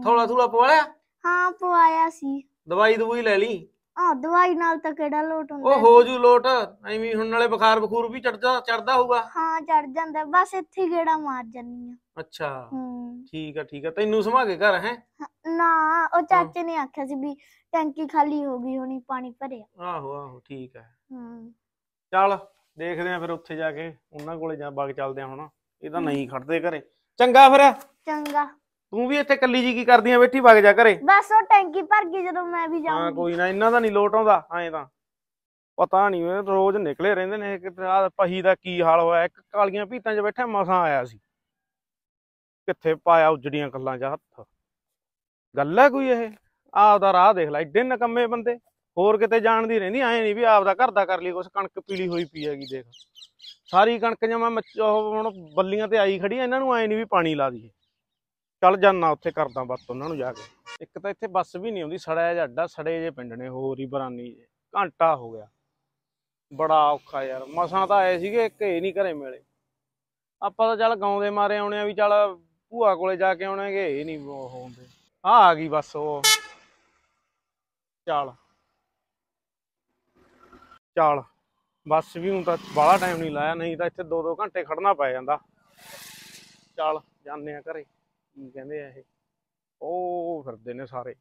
ਥੋੜਾ ਥੋੜਾ ਪਵਾਲਿਆ ਹਾਂ ਪਵਾਇਆ ਸੀ ਦਵਾਈ ਦਵਾਈ ਲੈ ਲਈ ਆ ਦਵਾਈ ਨਾਲ ਤਾਂ ਕਿਹੜਾ ਲੋਟ ਹੁੰਦਾ ਉਹ ਹੋ ਜੂ ਲੋਟ ਐਵੇਂ ਹੁਣ ਨਾਲੇ ਬੁਖਾਰ ਬਖੂਰ ਵੀ ਚੜਦਾ ਚੜਦਾ ਹੋਊਗਾ ਹਾਂ ਚੜ ਜਾਂਦਾ ਬਸ ਇੱਥੇ ਗੇੜਾ ਮਾਰ ਜਾਨੀ ਆ ਅੱਛਾ ਹੂੰ ਠੀਕ ਆ ਠੀਕ ਆ ਤੈਨੂੰ ਸਮਾ ਕੇ ਘਰ ਹੈ ਨਾ ਉਹ ਚਾਚੇ ਨੇ ਆਖਿਆ ਸੀ ਵੀ ਟੈਂਕੀ ਖਾਲੀ ਹੋ ਗਈ ਹੋਣੀ ਪਾਣੀ ਭਰਿਆ ਆਹੋ ਆਹੋ ਠੀਕ ਆ ਹੂੰ ਚੱਲ ਦੇਖਦੇ ਆ ਫਿਰ ਉੱਥੇ ਜਾ ਕੇ ਉਹਨਾਂ ਕੋਲੇ ਜਾ ਬਾਗ ਚੱਲਦੇ ਆ ਹੁਣ ਇਹ ਤਾਂ ਨਹੀਂ ਖੜਦੇ ਘਰੇ ਚੰਗਾ ਫਿਰ ਚੰਗਾ ਤੂੰ ਵੀ ਇੱਥੇ ਕੱਲੀ ਜੀ ਕੀ ਕਰਦੀ ਆ ਬੈਠੀ ਵਗ ਜਾ ਘਰੇ ਬਸ ਉਹ ਟੈਂਕੀ ਭਰ ਗਈ ਜਦੋਂ ਮੈਂ ਵੀ ਹਾਂ ਕੋਈ ਨਾ ਇਹਨਾਂ ਦਾ ਨਹੀਂ ਲੋਟ ਆਉਂਦਾ ਐਂ ਤਾਂ ਪਤਾ ਨਹੀਂ ਉਹ ਰੋਜ਼ ਨਿਕਲੇ ਰਹਿੰਦੇ ਨੇ ਕਿ ਆਹ ਪਹੀ ਦਾ ਕੀ ਹਾਲ ਹੋਇਆ ਇੱਕ ਕਾਲੀਆਂ ਭੀਤਾਂ 'ਚ ਬੈਠਾ ਮਸਾਂ ਆਇਆ ਸੀ ਕਿੱਥੇ ਪਾਇਆ ਉਜੜੀਆਂ ਗੱਲਾਂ 'ਚ ਹੱਥ ਗੱਲ ਹੈ ਕੋਈ ਇਹ ਆਪਦਾ ਰਾਹ ਦੇਖ ਲੈ ਏਡੇ ਨਕੰਮੇ ਬੰਦੇ ਹੋਰ ਕਿਤੇ ਜਾਣ ਦੀ ਰਹਿੰਦੀ ਐਂ ਨਹੀਂ ਵੀ ਆਪਦਾ ਘਰ ਦਾ ਕਰ ਲਈ ਕੁਛ ਕਣਕ ਪੀਲੀ ਹੋਈ ਪਈ ਹੈਗੀ ਦੇਖ ਸਾਰੀ ਕਣਕ ਜਮਾ ਮੱਚ- ਉਹ ਹੁਣ ਬੱਲੀਆਂ ਤੇ ਆਈ ਖੜੀ ਇਹਨਾਂ ਨੂੰ ਐਂ ਨਹੀਂ ਵੀ ਪਾਣੀ ਲਾ ਦਈਏ ਚੱਲ ਜਾਣਾ ਉੱਥੇ ਕਰਦਾ ਬੱਤ ਉਹਨਾਂ ਨੂੰ ਜਾ ਕੇ ਇੱਕ ਤਾਂ ਇੱਥੇ ਬੱਸ ਵੀ ਨਹੀਂ ਆਉਂਦੀ ਸੜਿਆ ਜਿਹਾ ਅੱਡਾ ਸੜੇ ਜੇ ਪਿੰਡ ਨੇ ਹੋਰ ਹੀ ਬਰਾਨੀ ਜੇ ਘੰਟਾ ਹੋ ਗਿਆ ਬੜਾ ਔਖਾ ਯਾਰ ਮਸਾਂ ਤਾਂ ਆਏ ਸੀਗੇ ਇੱਕ ਇਹ ਨਹੀਂ ਘਰੇ ਮਿਲੇ ਆਪਾਂ ਤਾਂ ਚੱਲ ਗਾਉਂਦੇ ਮਾਰੇ ਆਉਣੇ ਆ ਵੀ ਚੱਲ ਭੂਆ ਕੋਲੇ ਜਾ ਕੇ ਆਉਣਾਗੇ ਇਹ ਨਹੀਂ ਹੋਉਂਦੇ ਆ ਆ ਗਈ ਬਸ ਉਹ ਚੱਲ ਚੱਲ ਬੱਸ ਵੀ ਹੁਣ ਤਾਂ ਬਾਲਾ ਟਾਈਮ ਨਹੀਂ ਲਾਇਆ ਨਹੀਂ ਤਾਂ ਇੱਥੇ 2-2 ਘੰਟੇ ਖੜਨਾ ਪੈ ਜਾਂਦਾ ਚੱਲ ਜਾਂਦੇ ਆ ਘਰੇ ਕੀ ਕਹਿੰਦੇ ਆ ਇਹ ਉਹ ਫਿਰਦੇ ਨੇ ਸਾਰੇ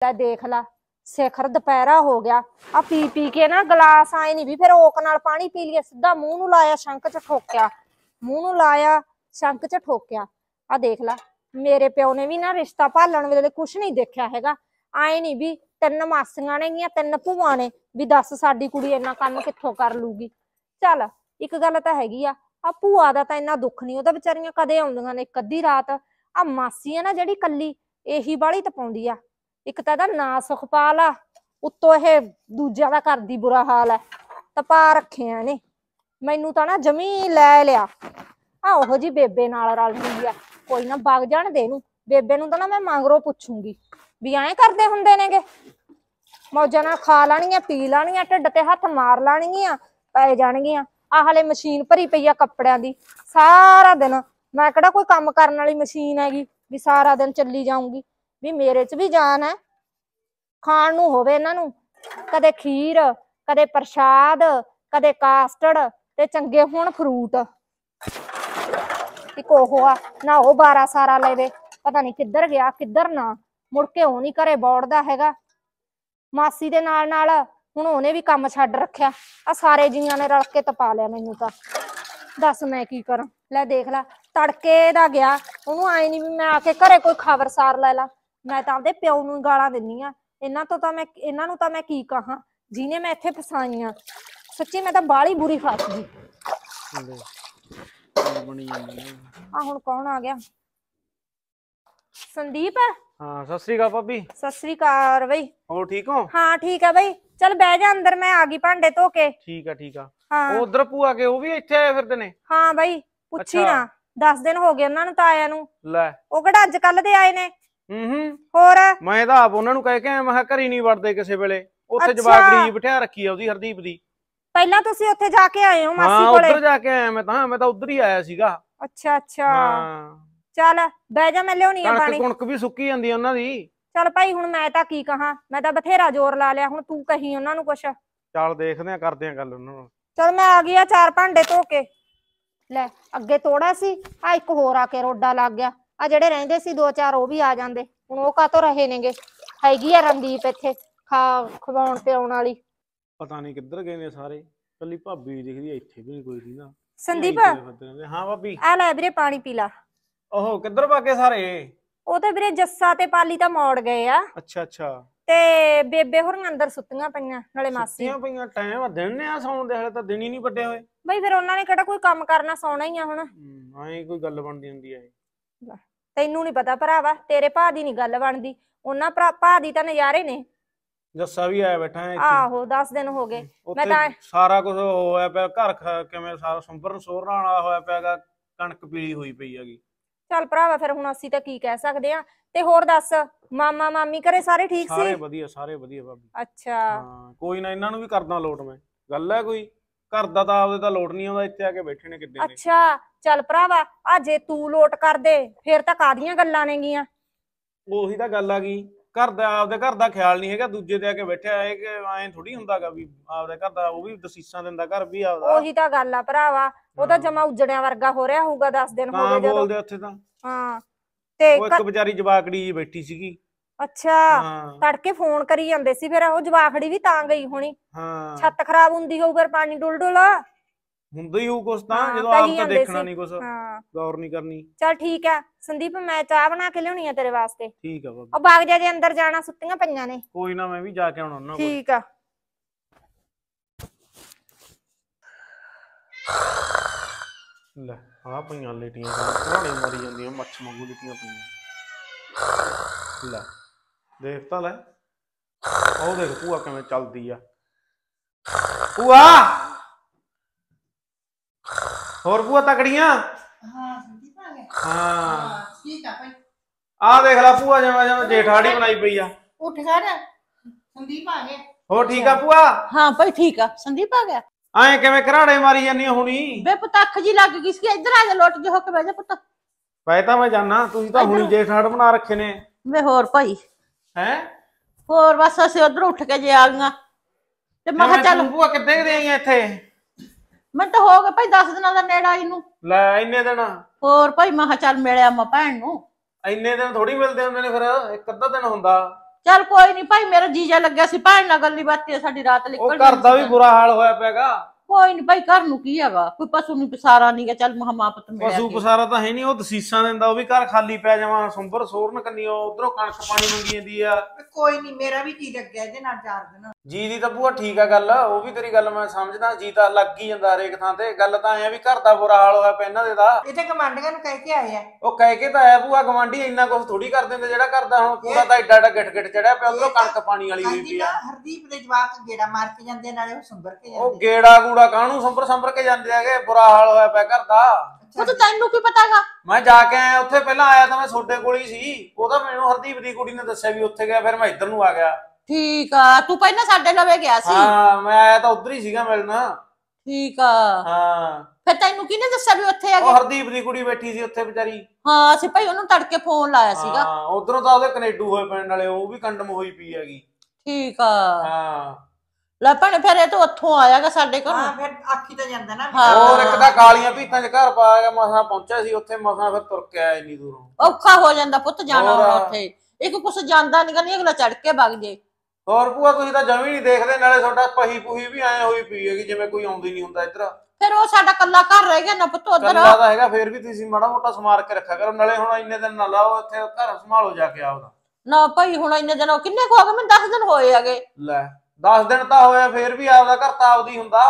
ਤਾਂ ਦੇਖ ਲਾ ਸਿਖਰ ਦੁਪਹਿਰਾ ਹੋ ਗਿਆ ਆ ਪੀ ਪੀ ਕੇ ਨਾ ਗਲਾਸ ਆਏ ਨਹੀਂ ਵੀ ਫਿਰ ਓਕ ਨਾਲ ਪਾਣੀ ਪੀ ਲਿਆ ਸਿੱਧਾ ਮੂੰਹ ਨੂੰ ਲਾਇਆ ਸ਼ੰਕ 'ਚ ਠੋਕਿਆ ਮੂੰਹ ਨੂੰ ਲਾਇਆ ਸ਼ੰਕ 'ਚ ਠੋਕਿਆ ਆ ਦੇਖ ਲਾ ਮੇਰੇ ਪਿਓ ਨੇ ਵੀ ਨਾ ਰਿਸ਼ਤਾ ਭਾਲਣ ਵੇਲੇ ਕੁਝ ਨਹੀਂ ਦੇਖਿਆ ਹੈਗਾ ਆਏ ਨਹੀਂ ਵੀ ਤਿੰਨ ਮਾਸੀਆਂ ਨੇ ਗੀਆਂ ਤਿੰਨ ਭੂਆ ਨੇ ਵੀ ਦੱਸ ਸਾਡੀ ਕੁੜੀ ਇੰਨਾ ਕੰਮ ਕਿੱਥੋਂ ਕਰ ਲੂਗੀ ਚੱਲ ਇੱਕ ਗੱਲ ਤਾਂ ਹੈਗੀ ਆ ਆ ਭੂਆ ਦਾ ਤਾਂ ਇੰਨਾ ਦੁੱਖ ਨਹੀਂ ਉਹਦਾ ਵਿਚਾਰੀਆਂ ਕਦੇ ਆਉਂਦੀਆਂ ਨੇ ਕੱਦੀ ਰਾਤ ਆ ਮਾਸੀ ਆ ਨਾ ਜਿਹੜੀ ਕੱਲੀ ਇਹੀ ਬਾਲੀ ਤਪਾਉਂਦੀ ਆ ਇੱਕ ਤਾਂ ਦਾ ਨਾ ਸੁਖਪਾਲ ਆ ਉੱਤੋਂ ਇਹ ਦੂਜਿਆਂ ਦਾ ਕਰਦੀ ਬੁਰਾ ਹਾਲ ਐ ਤਪਾ ਰੱਖਿਆ ਨੇ ਮੈਨੂੰ ਤਾਂ ਨਾ ਜਮੀ ਲੈ ਲਿਆ ਆ ਉਹੋ ਜੀ ਬੇਬੇ ਨਾਲ ਰਲ ਗਈ ਆ ਕੋਈ ਨਾ ਵਗ ਜਾਣ ਦੇ ਨੂੰ ਬੇਬੇ ਨੂੰ ਤਾਂ ਨਾ ਮੈਂ ਮੰਗਰੋਂ ਪੁੱਛੂੰਗੀ ਵੀ ਐਂ ਕਰਦੇ ਹੁੰਦੇ ਨੇਗੇ ਮੌਜਾਂ ਨਾਲ ਖਾ ਲੈਣੀਆਂ ਪੀ ਲੈਣੀਆਂ ਢਿੱਡ ਤੇ ਹੱਥ ਮਾਰ ਲੈਣੀਆਂ ਪੈ ਜਾਣਗੀਆਂ ਆ ਹਲੇ ਮਸ਼ੀਨ ਭਰੀ ਪਈ ਆ ਕੱਪੜਿਆਂ ਦੀ ਸਾਰਾ ਦਿਨ ਮੈਂ ਕਿਹੜਾ ਕੋਈ ਕੰਮ ਕਰਨ ਵਾਲੀ ਮਸ਼ੀਨ ਹੈਗੀ ਵੀ ਸਾਰਾ ਦਿਨ ਚੱਲੀ ਜਾਊਂਗੀ ਵੀ ਮੇਰੇ 'ਚ ਵੀ ਜਾਨ ਹੈ ਖਾਣ ਨੂੰ ਹੋਵੇ ਇਹਨਾਂ ਨੂੰ ਕਦੇ ਖੀਰ ਕਦੇ ਪ੍ਰਸ਼ਾਦ ਕਦੇ ਕਾਸਟਰਡ ਤੇ ਚੰਗੇ ਹੋਣ ਫਰੂਟ ਇੱਕ ਉਹ ਆ ਨਾ ਉਹ ਬਾਰਾ ਸਾਰਾ ਲੈਵੇ ਪਤਾ ਨਹੀਂ ਕਿੱਧਰ ਗਿਆ ਕਿੱਧਰ ਨਾ ਮੁੜ ਕੇ ਉਹ ਨਹੀਂ ਘਰੇ ਬੋੜਦਾ ਹੈਗਾ ਮਾਸੀ ਦੇ ਨਾਲ ਨਾਲ ਹੁਣ ਉਹਨੇ ਵੀ ਕੰਮ ਛੱਡ ਰੱਖਿਆ ਆ ਸਾਰੇ ਜੀਆਂ ਨੇ ਰਲ ਕੇ ਤਪਾ ਲਿਆ ਮੈਨੂੰ ਤਾਂ ਦੱਸ ਮੈਂ ਕੀ ਕਰਾਂ ਲੈ ਦੇਖ ਲੈ ਤੜਕੇ ਦਾ ਗਿਆ ਉਹਨੂੰ ਆਏ ਨਹੀਂ ਵੀ ਮੈਂ ਆ ਕੇ ਘਰੇ ਕੋਈ ਖਬਰਸਾਰ ਲੈ ਲਾ ਮੈਂ ਤਾਂ ਆਪਦੇ ਪਿਓ ਨੂੰ ਗਾਲਾਂ ਦਿੰਨੀ ਆ ਇਹਨਾਂ ਤੋਂ ਤਾਂ ਮੈਂ ਇਹਨਾਂ ਨੂੰ ਤਾਂ ਮੈਂ ਕੀ ਕਹਾਂ ਜਿਨੇ ਮੈਂ ਇੱਥੇ ਫਸਾਈਆਂ ਸੱਚੀ ਮੈਂ ਤਾਂ ਬਾਲੀ ਬੁਰੀ ਫਸ ਗਈ ਆ ਹੁਣ ਕੌਣ ਆ ਗਿਆ ਸੰਦੀਪ ਹਾਂ ਸਤਿ ਸ੍ਰੀ ਅਕਾਲ ਭਾਬੀ ਸਤਿ ਸ੍ਰੀ ਅਕਾਲ ਬਈ ਹੋਰ ਠੀਕ ਹੋ ਹਾਂ ਠੀਕ ਆ ਬਈ ਚਲ ਬਹਿ ਜਾ ਅੰਦਰ ਮੈਂ ਆ ਗਈ ਭਾਂਡੇ ਧੋ ਕੇ ਠੀਕ ਆ ਠੀਕ ਆ ਹਾਂ ਉਧਰ ਪੂਆ ਕੇ ਉਹ ਵੀ ਇੱਥੇ ਆਏ ਫਿਰਦੇ ਨੇ ਹਾਂ ਬਾਈ ਪੁੱਛੀ ਨਾ 10 ਦਿਨ ਹੋ ਗਏ ਉਹਨਾਂ ਨੂੰ ਤਾਂ ਆਇਆ ਨੂੰ ਲੈ ਉਹ ਕਿਹੜਾ ਅੱਜ ਕੱਲ ਦੇ ਆਏ ਨੇ ਹੂੰ ਹੂੰ ਹੋਰ ਮੈਂ ਤਾਂ ਆਪ ਉਹਨਾਂ ਨੂੰ ਕਹਿ ਕੇ ਆਇਆ ਮੈਂ ਘਰੀ ਨਹੀਂ ਵੜਦੇ ਕਿਸੇ ਵੇਲੇ ਉੱਥੇ ਅੱਛਾ। ਬਿਠਿਆ ਬਿਠਾ ਰੱਖੀ ਆ ਉਹਦੀ ਹਰਦੀਪ ਦੀ ਪਹਿਲਾਂ ਤੁਸੀਂ ਉੱਥੇ ਜਾ ਕੇ ਆਏ ਹੋ ਮਾਸੀ ਕੋਲੇ ਹਾਂ ਉੱਧਰ ਜਾ ਕੇ ਆਇਆ ਮੈਂ ਤਾਂ ਮੈਂ ਤਾਂ ਉੱਧਰ ਹੀ ਆਇਆ ਸੀਗਾ ਅੱਛਾ ਅੱਛਾ ਹਾਂ ਚੱਲ ਬਹਿ ਜਾ ਮੈਂ ਲਿਆਉਣੀ ਆ ਪਾਣੀ ਕਣਕ ਵੀ ਸੁੱਕੀ ਜਾਂਦੀ ਆ ਉਹਨਾਂ ਦੀ ਚੱਲ ਭਾਈ ਹੁਣ ਮੈਂ ਤਾਂ ਕੀ ਕਹਾਂ ਮੈਂ ਤਾਂ ਬਥੇਰਾ ਜ਼ੋਰ ਲਾ ਲਿਆ ਹੁਣ ਤੂੰ ਕਹੀਂ ਉਹਨਾਂ ਨੂੰ ਕੁਛ ਚੱਲ ਦੇਖਦੇ ਆ ਕਰਦੇ ਆ ਗੱਲ ਉਹਨਾਂ ਨਾਲ ਚੱਲ ਮੈਂ ਆ ਗਈ ਆ ਚਾਰ ਭਾਂਡੇ ਧੋ ਕੇ ਲੈ ਅੱਗੇ ਤੋੜਾ ਸੀ ਆ ਇੱਕ ਹੋਰ ਆ ਕੇ ਰੋਡਾ ਲੱਗ ਗਿਆ ਆ ਜਿਹੜੇ ਰਹਿੰਦੇ ਸੀ ਦੋ ਚਾਰ ਉਹ ਵੀ ਆ ਜਾਂਦੇ ਹੁਣ ਉਹ ਕਾਤੋਂ ਰਹੇ ਨੇਗੇ ਹੈਗੀ ਆ ਰਣਦੀਪ ਇੱਥੇ ਖਾ ਖਵਾਉਣ ਤੇ ਆਉਣ ਵਾਲੀ ਪਤਾ ਨਹੀਂ ਕਿੱਧਰ ਗਏ ਨੇ ਸਾਰੇ ਕੱਲੀ ਭਾਬੀ ਦਿਖਦੀ ਐ ਇੱਥੇ ਵੀ ਕੋਈ ਨਹੀਂ ਨਾ ਸੰਦੀਪ ਹਾਂ ਭਾਬੀ ਆ ਲੈ ਵੀਰੇ ਪਾਣੀ ਪੀ ਲਾ ਓਹੋ ਕਿੱਧਰ ਭਾਗੇ ਸਾਰੇ ਉਹ ਤਾਂ ਵੀਰੇ ਜੱਸਾ ਤੇ ਪਾਲੀ ਤਾਂ ਮੋੜ ਗਏ ਆ ਅੱਛਾ ਅੱਛਾ ਤੇ ਬੇਬੇ ਹੋਰ ਅੰਦਰ ਸੁੱਤੀਆਂ ਪਈਆਂ ਨਾਲੇ ਮਾਸੀ ਸੁੱਤੀਆਂ ਪਈਆਂ ਟਾਈਮ ਆ ਦਿਨ ਨੇ ਆ ਸੌਣ ਦੇ ਹਲੇ ਤਾਂ ਦਿਨ ਹੀ ਨਹੀਂ ਵੱਡੇ ਹੋਏ ਬਈ ਫਿਰ ਉਹਨਾਂ ਨੇ ਕਿਹੜਾ ਕੋਈ ਕੰਮ ਕਰਨਾ ਸੌਣਾ ਹੀ ਆ ਹੁਣ ਐਂ ਕੋਈ ਗੱਲ ਬਣਦੀ ਹੁੰਦੀ ਐ ਤੈਨੂੰ ਨਹੀਂ ਪਤਾ ਭਰਾਵਾ ਤੇਰੇ ਭਾ ਦੀ ਨਹੀਂ ਗੱਲ ਬਣਦੀ ਉਹਨਾਂ ਭਰਾ ਭਾ ਦੀ ਤਾਂ ਨਜ਼ਾਰੇ ਨੇ ਜੱਸਾ ਵੀ ਆਇਆ ਬੈਠਾ ਹੈ ਇੱਥੇ ਆਹੋ 10 ਦਿਨ ਹੋ ਗਏ ਮੈਂ ਤਾਂ- ਸਾਰਾ ਕੁਝ ਹੋਇਆ ਪਿਆ ਘਰ ਕਿਵੇਂ ਸਾਰਾ ਸੰਭਰਨ ਸੋਰਨਾ ਵਾਲਾ ਹੋਇਆ ਪਿਆਗਾ ਕਣਕ ਪੀਲੀ ਹੋਈ ਪਈ ਹੈਗੀ ਚੱਲ ਭਰਾਵਾ ਫਿਰ ਹੁਣ ਅਸੀਂ ਤਾਂ ਕੀ ਕਹਿ ਸਕਦੇ ਆ ਤੇ ਹੋਰ ਦੱਸ ਮਾਮਾ ਮਾਮੀ ਘਰੇ ਸਾਰੇ ਠੀਕ ਸਾਰੇ ਵਧੀਆ ਸਾਰੇ ਵਧੀਆ ਬਾਬੀ ਅੱਛਾ ਹਾਂ ਕੋਈ ਨਾ ਇਹਨਾਂ ਨੂੰ ਵੀ ਕਰਦਾ ਲੋਟ ਮੈਂ ਗੱਲ ਹੈ ਕੋਈ ਘਰ ਦਾ ਤਾਂ ਆਪਦੇ ਤਾਂ ਲੋਟ ਨਹੀਂ ਆਉਂਦਾ ਇੱਥੇ ਆ ਕੇ ਬੈਠੇ ਨੇ ਕਿੱਦਾਂ ਅੱਛਾ ਚੱਲ ਭਰਾਵਾ ਆ ਜੇ ਤੂੰ ਲੋਟ ਕਰ ਦੇ ਫਿਰ ਤਾਂ ਕਾਦੀਆਂ ਗੱਲਾਂ ਨੇਗੀਆਂ ਉਹੀ ਤਾਂ ਗੱਲ ਆ ਗਈ ਘਰ ਦਾ ਆਪਦੇ ਘਰ ਦਾ ਖਿਆਲ ਨਹੀਂ ਹੈਗਾ ਦੂਜੇ ਤੇ ਆ ਕੇ ਬੈਠਿਆ ਹੈ ਕਿ ਐਂ ਥੋੜੀ ਹੁੰਦਾਗਾ ਵੀ ਆਪਦੇ ਘਰ ਦਾ ਉਹ ਵੀ ਦਸੀਸਾਂ ਦਿੰਦਾ ਘਰ ਵੀ ਆਪਦਾ ਉਹੀ ਤਾਂ ਗੱਲ ਆ ਭਰਾਵਾ ਉਹਦਾ ਜਮਾ ਉਜੜਿਆਂ ਵਰਗਾ ਹੋ ਰਿਹਾ ਹੋਊਗਾ 10 ਦਿਨ ਹੋ ਗਏ ਜਦੋਂ ਬੋਲਦੇ ਉੱਥੇ ਤਾਂ ਹਾਂ ਤੇ ਉਹ ਇੱਕ ਵਿਚਾਰੀ ਜਵਾਕੜੀ ਜੀ ਬੈਠੀ ਸੀਗੀ ਅੱਛਾ ਹਾਂ ਤੜਕੇ ਫੋਨ ਕਰੀ ਜਾਂਦੇ ਸੀ ਫਿਰ ਉਹ ਜਵਾਖੜੀ ਵੀ ਤਾਂ ਗਈ ਹੋਣੀ ਹਾਂ ਛੱਤ ਖਰਾਬ ਹੁੰਦੀ ਹੋਊ ਫਿਰ ਪਾਣੀ ਡੁੱਲ ਡੁੱਲ ਹੁੰਦਾ ਹੀ ਹੋਊ ਕੁਛ ਤਾਂ ਜਦੋਂ ਆਪ ਤਾਂ ਦੇਖਣਾ ਨਹੀਂ ਕੁਛ ਹਾਂ ਗੌਰ ਨਹੀਂ ਕਰਨੀ ਚਲ ਠੀਕ ਆ ਸੰਦੀਪ ਮੈਂ ਚਾਹ ਬਣਾ ਕੇ ਲਿਆਉਣੀ ਆ ਤੇਰੇ ਵਾਸਤੇ ਠੀਕ ਆ ਬਾਬਾ ਉਹ ਬਾਗ ਜਾ ਜੇ ਅੰਦਰ ਜਾਣਾ ਸੁੱਤੀਆਂ ਪਈਆਂ ਨੇ ਕੋਈ ਨਾ ਮੈਂ ਵੀ ਜਾ ਕੇ ਆਉਣਾ ਉਹਨਾਂ ਕੋਲ ਠੀਕ ਆ ਲੈ ਆ ਪਈਆਂ ਲੇਟੀਆਂ ਘਰਾਣੇ ਮਰੀ ਜਾਂਦੀਆਂ ਮੱਛ ਮੰਗੂ ਲੇਟੀਆਂ ਪਈਆਂ ਲੈ ਦੇਖ ਤਾਂ ਲੈ ਉਹ ਦੇਖ ਪੂਆ ਕਿਵੇਂ ਚੱਲਦੀ ਆ ਪੂਆ ਹੋਰ ਪੂਆ ਤਕੜੀਆਂ ਹਾਂ ਸੰਦੀਪ ਆ ਗਿਆ ਹਾਂ ਠੀਕ ਆ ਭਾਈ ਆ ਦੇਖ ਲੈ ਪੂਆ ਜਮਾ ਜਮਾ ਜੇਠਾੜੀ ਬਣਾਈ ਪਈ ਆ ਉੱਠ ਕਰ ਸੰਦੀਪ ਆ ਗਿਆ ਹੋਰ ਠੀਕ ਆ ਪੂਆ ਹਾਂ ਭਾਈ ਠੀਕ ਆ ਸੰਦੀਪ ਆ ਗਿਆ ਆਏ ਕਿਵੇਂ ਘਰਾੜੇ ਮਾਰੀ ਜਾਨੀ ਹੁਣੀ ਬੇ ਪਤਖ ਜੀ ਲੱਗ ਗਈ ਸੀ ਇੱਧਰ ਆ ਜਾ ਲੁੱਟ ਜੇ ਹੋ ਕੇ ਬਹਿ ਜਾ ਪੁੱਤ ਪੈ ਤਾਂ ਮੈਂ ਜਾਣਾ ਤੁਸੀਂ ਤਾਂ ਹੁਣੀ ਜੇਠਾੜ ਬਣਾ ਰੱਖੇ ਨੇ ਵੇ ਹੋਰ ਭਾਈ ਹੈ ਹੋਰ ਬਸ ਅਸੀਂ ਉਧਰ ਉੱਠ ਕੇ ਜੇ ਆ ਗਈਆਂ ਤੇ ਮੈਂ ਕਿਹਾ ਚੱਲ ਬੂਆ ਕਿੱਥੇ ਦੇ ਆਈਆਂ ਇੱਥੇ ਮੈਂ ਤਾਂ ਹੋ ਗਿਆ ਭਾਈ 10 ਦਿਨਾਂ ਦਾ ਨੇੜਾ ਇਹਨੂੰ ਲੈ ਇੰਨੇ ਦਿਨ ਹੋਰ ਭਾਈ ਮੈਂ ਕਿਹਾ ਚੱਲ ਮਿਲਿਆ ਮੈਂ ਭੈਣ ਨੂੰ ਇੰਨੇ ਦਿਨ ਥੋੜੀ ਮਿਲਦੇ ਹੁੰਦੇ ਨੇ ਫਿਰ ਇੱਕ ਅੱਧਾ ਦਿਨ ਹੁੰਦਾ ਚੱਲ ਕੋਈ ਨਹੀਂ ਭਾਈ ਮੇਰਾ ਜੀਜਾ ਲੱਗਿਆ ਸੀ ਭਾਣ ਨਾਲ ਗੱਲੀ ਤੇ ਸਾਡੀ ਰਾਤ ਉਹ ਨਿਕਲ ਘਰ ਦਾ ਵੀ ਬੁਰਾ ਹਾਲ ਹੋਇਆ ਪਿਆਗਾ ਕੋਈ ਨਹੀਂ ਭਾਈ ਘਰ ਨੂੰ ਕੀ ਹੈਗਾ ਕੋਈ ਪਸ਼ੂ ਨਹੀਂ ਪਸਾਰਾ ਨਹੀਂਗਾ ਚੱਲ ਮਹਾ ਮਾਂ ਪਸ਼ੂ ਪਸਾਰਾ ਤਾਂ ਹੈ ਨਹੀਂ ਉਹ ਦਸੀਸਾਂ ਦਿੰਦਾ ਉਹ ਵੀ ਘਰ ਖਾਲੀ ਪੈ ਜਾਵਾਂ ਸੁੰਬਰ ਸੋਰਨ ਕੰਨੀਓ ਉਧਰੋਂ ਕਣਕ ਪਾਣੀ ਮੰਗੀ ਜਾਂਦੀ ਆ ਕੋਈ ਨਹੀਂ ਮੇਰਾ ਵੀ ਜੀ ਲੱਗਿਆ ਇਹਦੇ ਨਾਲ ਚਾਰ ਦਿਨ ਜੀ ਦੀ ਤਾਂ ਬੂਆ ਠੀਕ ਆ ਗੱਲ ਉਹ ਵੀ ਤੇਰੀ ਗੱਲ ਮੈਂ ਸਮਝਦਾ ਜੀ ਤਾਂ ਲੱਗ ਹੀ ਜਾਂਦਾ ਹਰੇਕ ਥਾਂ ਤੇ ਗੱਲ ਤਾਂ ਐ ਵੀ ਘਰ ਦਾ ਬੁਰਾ ਹਾਲ ਹੋਇਆ ਪੈਣਾ ਦੇ ਦਾ ਇਹ ਤਾਂ ਕਮਾਂਡੀਆਂ ਨੂੰ ਕਹਿ ਕੇ ਆਏ ਆ ਉਹ ਕਹਿ ਕੇ ਤਾਂ ਆਇਆ ਬੂਆ ਗਵਾਂਢੀ ਇੰਨਾ ਕੁਝ ਥੋੜੀ ਕਰ ਦਿੰਦੇ ਜਿਹੜਾ ਕਰਦਾ ਹੁਣ ਪੂਰਾ ਤਾਂ ਐਡਾ ਐਡਾ ਗਿੱਟ ਗਿੱਟ ਚੜਿਆ ਪਿਆ ਉਧਰੋਂ ਕਣਕ ਪਾਣੀ ਵਾਲੀ ਹੋਈ ਪਈ ਆ ਹਰਦੀਪ ਦੇ ਜਵਾਕ ਗੇੜਾ ਮਾਰ ਕੇ ਜਾਂਦੇ ਨਾਲੇ ਉਹ ਸੁੰਬਰ ਕੇ ਜਾਂਦੇ ਉਹ ਗੇੜਾ ਜਾਊਗਾ ਕਾਹਨੂੰ ਸੰਪਰ ਸੰਪਰ ਕੇ ਜਾਂਦੇ ਹੈਗੇ ਬੁਰਾ ਹਾਲ ਹੋਇਆ ਪਿਆ ਘਰ ਦਾ ਉਹ ਤਾਂ ਤੈਨੂੰ ਕੀ ਪਤਾਗਾ ਮੈਂ ਜਾ ਕੇ ਆਇਆ ਉੱਥੇ ਪਹਿਲਾਂ ਆਇਆ ਤਾਂ ਮੈਂ ਛੋਟੇ ਕੋਲ ਹੀ ਸੀ ਉਹ ਤਾਂ ਮੈਨੂੰ ਹਰਦੀਪ ਦੀ ਕੁੜੀ ਨੇ ਦੱਸਿਆ ਵੀ ਉੱਥੇ ਗਿਆ ਫਿਰ ਮੈਂ ਇੱਧਰ ਨੂੰ ਆ ਗਿਆ ਠੀਕ ਆ ਤੂੰ ਪਹਿਲਾਂ ਸਾਡੇ ਲਵੇ ਗਿਆ ਸੀ ਹਾਂ ਮੈਂ ਆਇਆ ਤਾਂ ਉੱਧਰ ਹੀ ਸੀਗਾ ਮਿਲਣਾ ਠੀਕ ਆ ਹਾਂ ਫਿਰ ਤੈਨੂੰ ਕਿਹਨੇ ਦੱਸਿਆ ਵੀ ਉੱਥੇ ਆ ਗਿਆ ਉਹ ਹਰਦੀਪ ਦੀ ਕੁੜੀ ਬੈਠੀ ਸੀ ਉੱਥੇ ਵਿਚਾਰੀ ਹਾਂ ਅਸੀਂ ਭਾਈ ਉਹਨੂੰ ਤੜਕੇ ਫੋਨ ਲਾਇਆ ਸੀਗਾ ਹਾਂ ਉਧਰੋਂ ਤਾਂ ਉਹਦੇ ਕੈਨੇਡੂ ਹੋਏ ਪੈਣ ਵਾਲੇ ਉਹ ਵੀ ਕੰਡਮ ਹੋਈ ਪਈ ਹੈਗੀ ਠੀਕ ਆ ਹਾਂ ਲੈ ਭੈਣੇ ਫਿਰ ਇਹ ਤਾਂ ਉੱਥੋਂ ਆਇਆਗਾ ਸਾਡੇ ਹਾਂ ਫਿਰ ਆਖੀ ਤਾਂ ਜਾਂਦਾ ਨਾ ਹਾਂ। ਹੋਰ ਇੱਕ ਤਾਂ ਕਾਲੀਆਂ ਭੀਤਾਂ 'ਚ ਘਰ ਪਾ ਆਇਆ ਮਸਾਂ ਪਹੁੰਚਿਆ ਸੀ ਉੱਥੇ ਮਸਾਂ ਫਿਰ ਤੁਰ ਕੇ ਆਇਆ ਇੰਨੀ ਦੂਰੋਂ ਔਖਾ ਹੋ ਜਾਂਦਾ ਪੁੱਤ ਜਾਣਾ ਹੋਰ। ਉੱਥੇ ਇੱਕ ਕੁਛ ਜਾਂਦਾ ਨਹੀਂ ਕਹਿੰਦੀ ਅਗਲਾ ਚੜ ਕੇ ਵਗ ਜੇ ਹੋਰ ਭੂਆ ਤੁਸੀਂ ਤਾਂ ਜਮੀ ਨਹੀਂ ਦੇਖਦੇ ਨਾਲੇ ਤੁਹਾਡਾ ਪਹੀ ਪੂਹੀ ਵੀ ਐ ਹੋਈ ਪੀ ਹੈਗੀ ਜਿਵੇਂ ਕੋਈ ਆਉਂਦੀ ਨਹੀਂ ਹੁੰਦਾ ਇੱਧਰ ਫਿਰ ਉਹ ਸਾਡਾ ਕੱਲਾ ਘਰ ਰਹਿ ਗਿਆ ਨਾ ਪੁੱਤ ਉਧਰ ਕੱਲਾ ਤਾਂ ਹੈਗਾ ਫੇਰ ਵੀ ਤੁਸੀਂ ਮਾੜਾ ਮੋਟਾ ਸਮਾਰ ਕੇ ਰੱਖਿਆ ਕਰੋ ਨਾਲੇ ਹੁਣ ਇੰਨੇ ਦਿਨ ਨਾ ਲਾਓ ਇੱਥੇ ਘਰ ਸੰਭਾਲੋ ਜਾ ਕੇ ਆਪਦਾ ਨਾ ਭਾਈ ਹੁਣ ਇੰਨੇ ਦਿਨ ਉਹ ਕਿੰਨੇ ਕੁ ਗਏ ਮੈਂ 10 ਦਿਨ ਹੋਏ ਆਗੇ ਲੈ 10 ਦਿਨ ਤਾਂ ਹੋਇਆ ਫੇਰ ਵੀ ਆਪਦਾ ਘਰ ਤਾਂ ਆਪਦੀ ਹੁੰਦਾ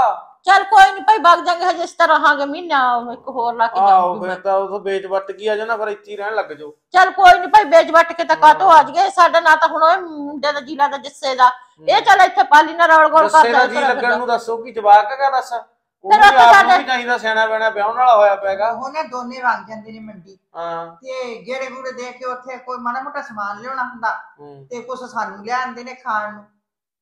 ਚੱਲ ਕੋਈ ਨਹੀਂ ਭਾਈ ਵਗ ਜਾਗੇ ਹਜੇ ਇਸ ਤਰ੍ਹਾਂ ਰਹਾਂਗੇ ਮਹੀਨਾ ਇੱਕ ਹੋਰ ਲਾ ਕੇ ਆਹੋ ਆਹ ਮੈਂ। ਤਾਂ ਉਹ ਵੇਚ ਵੱਟ ਕੀ ਆ ਜਾਣਾ ਫਿਰ ਇੱਥੇ ਹੀ ਰਹਿਣ ਲੱਗ ਜਾਓ ਚੱਲ ਕੋਈ ਨਹੀਂ ਭਾਈ ਵੇਚ ਵੱਟ ਕੇ ਤਾਂ ਕਾਤੋਂ ਆ ਜਗੇ ਸਾਡਾ ਨਾ ਤਾਂ ਹੁਣ ਉਹ ਮੁੰਡੇ ਦਾ ਜੀਲਾ ਦਾ ਜਿੱਸੇ ਦਾ ਇਹ ਚੱਲ ਇੱਥੇ ਪਾਲੀ ਨਾ ਰੌਲ ਗੋਲ ਕਰਦਾ ਜਿੱਸੇ ਦਾ ਜੀ ਲੱਗਣ ਨੂੰ ਦੱਸੋ ਕਿ ਜਵਾਕ ਕਾ ਦੱਸ ਉਹ ਵੀ ਫਿਰ ਆਪਾਂ ਆਪ ਨੂੰ ਵੀ ਚਾਹੀਦਾ ਸਿਆਣਾ ਬਣਾ ਵਿਆਹਣ ਨਾਲ ਹੋਇਆ ਪੈਗਾ ਉਹ ਨਾ ਦੋਨੇ ਵਗ ਜਾਂਦੇ ਨੇ ਮੰਡੀ ਹਾਂ ਤੇ ਗੇੜੇ ਗੂੜੇ ਦੇਖ ਕੇ ਉੱਥੇ ਕੋਈ ਮਾੜਾ ਮੋਟਾ ਸਮਾਨ ਲਿਆਉਣਾ ਹੁੰਦਾ ਤੇ ਕੁਝ ਸਾਨੂੰ ਲਿਆਉਂਦੇ ਨੇ ਖਾਣ ਨੂੰ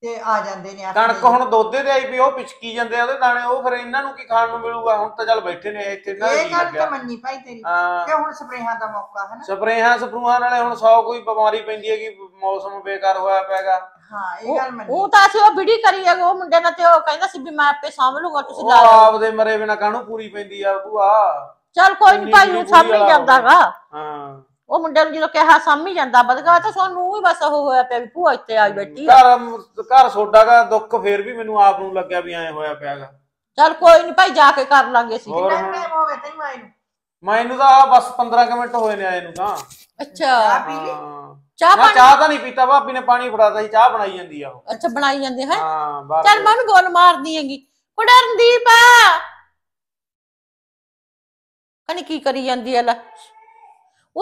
ਤੇ ਆ ਜਾਂਦੇ ਨੇ ਕਣਕ ਹੁਣ ਦੁੱਧ ਤੇ ਆਈ ਵੀ ਉਹ ਪਿਛਕੀ ਜਾਂਦੇ ਆ ਉਹਦੇ ਦਾਣੇ ਉਹ ਫਿਰ ਇਹਨਾਂ ਨੂੰ ਕੀ ਖਾਣ ਨੂੰ ਮਿਲੂਗਾ ਹੁਣ ਤਾਂ ਚੱਲ ਬੈਠੇ ਨੇ ਇੱਥੇ ਨਾ ਇਹ ਗੱਲ ਤਾਂ ਮੰਨੀ ਭਾਈ ਤੇਰੀ ਤੇ ਕਿ ਹੁਣ ਸਪਰੇਹਾਂ ਦਾ ਮੌਕਾ ਹੈ ਨਾ ਸਪਰੇਹਾਂ ਸਪਰੂਹਾਂ ਨਾਲੇ ਹੁਣ ਸੌ ਕੋਈ ਬਿਮਾਰੀ ਪੈਂਦੀ ਹੈ ਕਿ ਮੌਸਮ ਬੇਕਾਰ ਹੋਇਆ ਪੈਗਾ ਹਾਂ ਇਹ ਗੱਲ ਮੰਨੀ ਉਹ ਤਾਂ ਅਸੀਂ ਉਹ ਵੀਡੀ ਕਰੀ ਉਹ ਮੁੰਡੇ ਨਾਲ ਤੇ ਉਹ ਕਹਿੰਦਾ ਸੀ ਵੀ ਮੈਂ ਆਪੇ ਸਾਂਭ ਲੂਗਾ ਤੁਸੀਂ ਲਾ ਲਓ। ਆਪਦੇ ਮਰੇ ਬਿਨਾ ਕਾਹਨੂੰ ਪੂਰੀ ਪੈਂਦੀ ਆ ਭੂਆ ਚੱਲ ਕੋਈ ਨਹੀਂ ਭਾਈ ਨੂੰ ਸਾਂਭ ਜਾਂਦਾਗਾ ਹਾਂ ਉਹ ਮੁੰਡੇ ਨੂੰ ਜਦੋਂ ਕਿਹਾ ਸਮਝ ਜਾਂਦਾ ਬਦਗਾ ਤਾਂ ਸਾਨੂੰ ਹੀ ਬਸ ਉਹ ਹੋਇਆ ਪਿਆ ਵੀ ਭੂਆ ਇੱਥੇ ਆਈ ਬੈਠੀ ਆ। ਘਰ ਸੋਡਾ ਦਾ ਦੁੱਖ ਫੇਰ ਵੀ ਮੈਨੂੰ ਆਪ ਨੂੰ ਲੱਗਿਆ ਵੀ ਐ ਹੋਇਆ ਪਿਆਗਾ ਚਲ ਕੋਈ ਨਹੀਂ ਭਾਈ ਜਾ ਕੇ ਕਰ ਲਾਂਗੇ ਸੀ ਹੋਰ ਹੁਣ- ਟਾਈਮ ਹੋ ਗਿਆ ਤੈਨੂੰ ਨੂੰ ਮੈਨੂੰ ਤਾਂ ਬਸ 15 ਕਿ ਮਿੰਟ ਹੋਏ ਨੇ ਆਏ ਨੂੰ ਤਾਂ ਅੱਛਾ ਪੀ ਲਈ? ਚਾਹ ਪਾਣੀ ਚਾਹ ਤਾਂ ਨਹੀਂ ਪੀਤਾ ਭਾਬੀ ਨੇ ਪਾਣੀ ਫੜਾਤਾ ਸੀ ਚਾਹ ਬਣਾਈ ਜਾਂਦੀ ਆ ਉਹ ਅੱਛਾ ਬਣਾਈ ਜਾਂਦੇ ਹੈ ਹਾਂ ਚਲ ਮੈਂ ਉਹਨੂੰ ਗੋਲ ਮਾਰਦੀ ਹੈਗੀ ਕੁੜਾ ਰਣਦੀਪ ਆ ਕਣੀ ਕੀ ਕਰੀ ਜਾਂਦੀ ਐ ਲੈ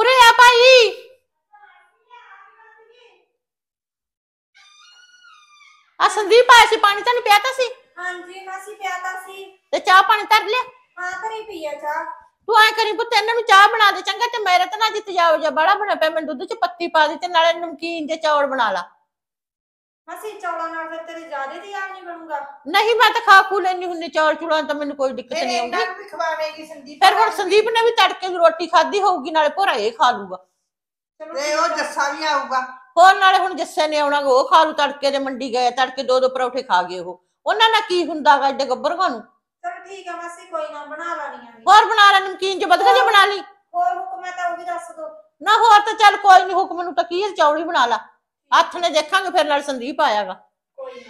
ਉਰੇ ਆ ਭਾਈ ਆ ਸੰਦੀਪ ਆਇਆ ਸੀ ਪਾਣੀ ਤਾਂ ਨਹੀਂ ਪਿਆਤਾ ਸੀ ਹਾਂਜੀ ਮਾਸੀ ਪਿਆਤਾ ਸੀ ਤੇ ਚਾਹ ਪਾਣੀ ਧਰ ਲਿਆ ਹਾਂ ਘਰੇ ਪੀਆ ਚਾਹ ਤੂੰ ਆ ਕਰੀ ਪੁੱਤ ਇਹਨਾਂ ਨੂੰ ਚਾਹ ਬਣਾ ਦੇ ਚੰਗਾ ਤੇ ਮੇਰੇ ਤਾਂ ਨਾ ਜਿੱਤ ਜਾਓ ਜਾ ਬੜਾ ਬਣਾ ਪਿਆ ਮੈਂ ਦੁੱਧ ਚ ਪੱਤੀ ਪਾ ਦੇ ਤੇ ਨਾਲੇ ਨਮਕੀਨ ਦੇ ਚੌਲ ਬਣਾ ਲਾ ਮਾਸੀ ਚੌਲਾ ਨਾਲ ਫਿਰ ਤੇਰੇ ਜ਼ਿਆਦੇ ਦੀ ਯਾਰ ਨਹੀਂ ਬਣੂਗਾ ਨਹੀਂ ਮੈਂ ਤਾਂ ਖਾ ਖੂ ਲੈਣੀ ਹੁੰਨੀ ਚੌਲ ਚੁਲਾਂ ਤਾਂ ਮੈਨੂੰ ਕੋਈ ਦਿੱਕਤ ਨਹੀਂ ਆਉਂਦੀ ਇਹਨਾਂ ਨੂੰ ਵੀ ਖਵਾਵੇਂਗੀ ਸੰਦੀਪ ਫਿਰ ਹੁਣ ਸੰਦੀਪ ਨੇ ਵੀ ਤੜਕੇ ਦੀ ਰੋਟੀ ਖਾਦੀ ਹੋਊਗੀ ਨਾਲੇ ਭੋਰਾ ਇਹ ਖਾ ਲੂਗਾ ਤੇ ਉਹ ਜੱਸਾ ਵੀ ਆਊਗਾ ਹੋਰ ਨਾਲੇ ਹੁਣ ਜੱਸੇ ਨੇ ਆਉਣਾ ਉਹ ਖਾ ਲੂ ਤੜਕੇ ਦੇ ਮੰਡੀ ਗਏ ਤੜਕੇ ਦੋ ਦੋ ਪਰੌਠੇ ਖਾ ਗਏ ਉਹ ਉਹਨਾਂ ਨਾਲ ਕੀ ਹੁੰਦਾ ਗਾ ਗੱਬਰ ਨੂੰ ਚਲ ਠੀਕ ਆ ਮਾਸੀ ਕੋਈ ਨਾ ਬਣਾ ਨੀ ਆ ਹੋਰ ਬਣਾ ਲੈ ਨਮਕੀਨ ਚ ਬਦਕਾ ਜੇ ਬਣਾ ਲਈ ਹੋਰ ਹੁਕਮ ਹੈ ਤਾਂ ਉਹ ਵੀ ਦੱਸ ਦੋ ਨਾ ਹੋਰ ਤਾਂ ਚੱਲ ਕੋਈ ਨਹੀਂ ਹੁਕਮ ਨੂੰ ਤਾਂ ਕੀ ਚੌਲ ਹੀ ਬਣਾ ਲਾ ਹੱਥ ਨੇ ਦੇਖਾਂਗੇ ਫਿਰ ਨਾਲ ਸੰਦੀਪ ਆਇਆਗਾ ਕੋਈ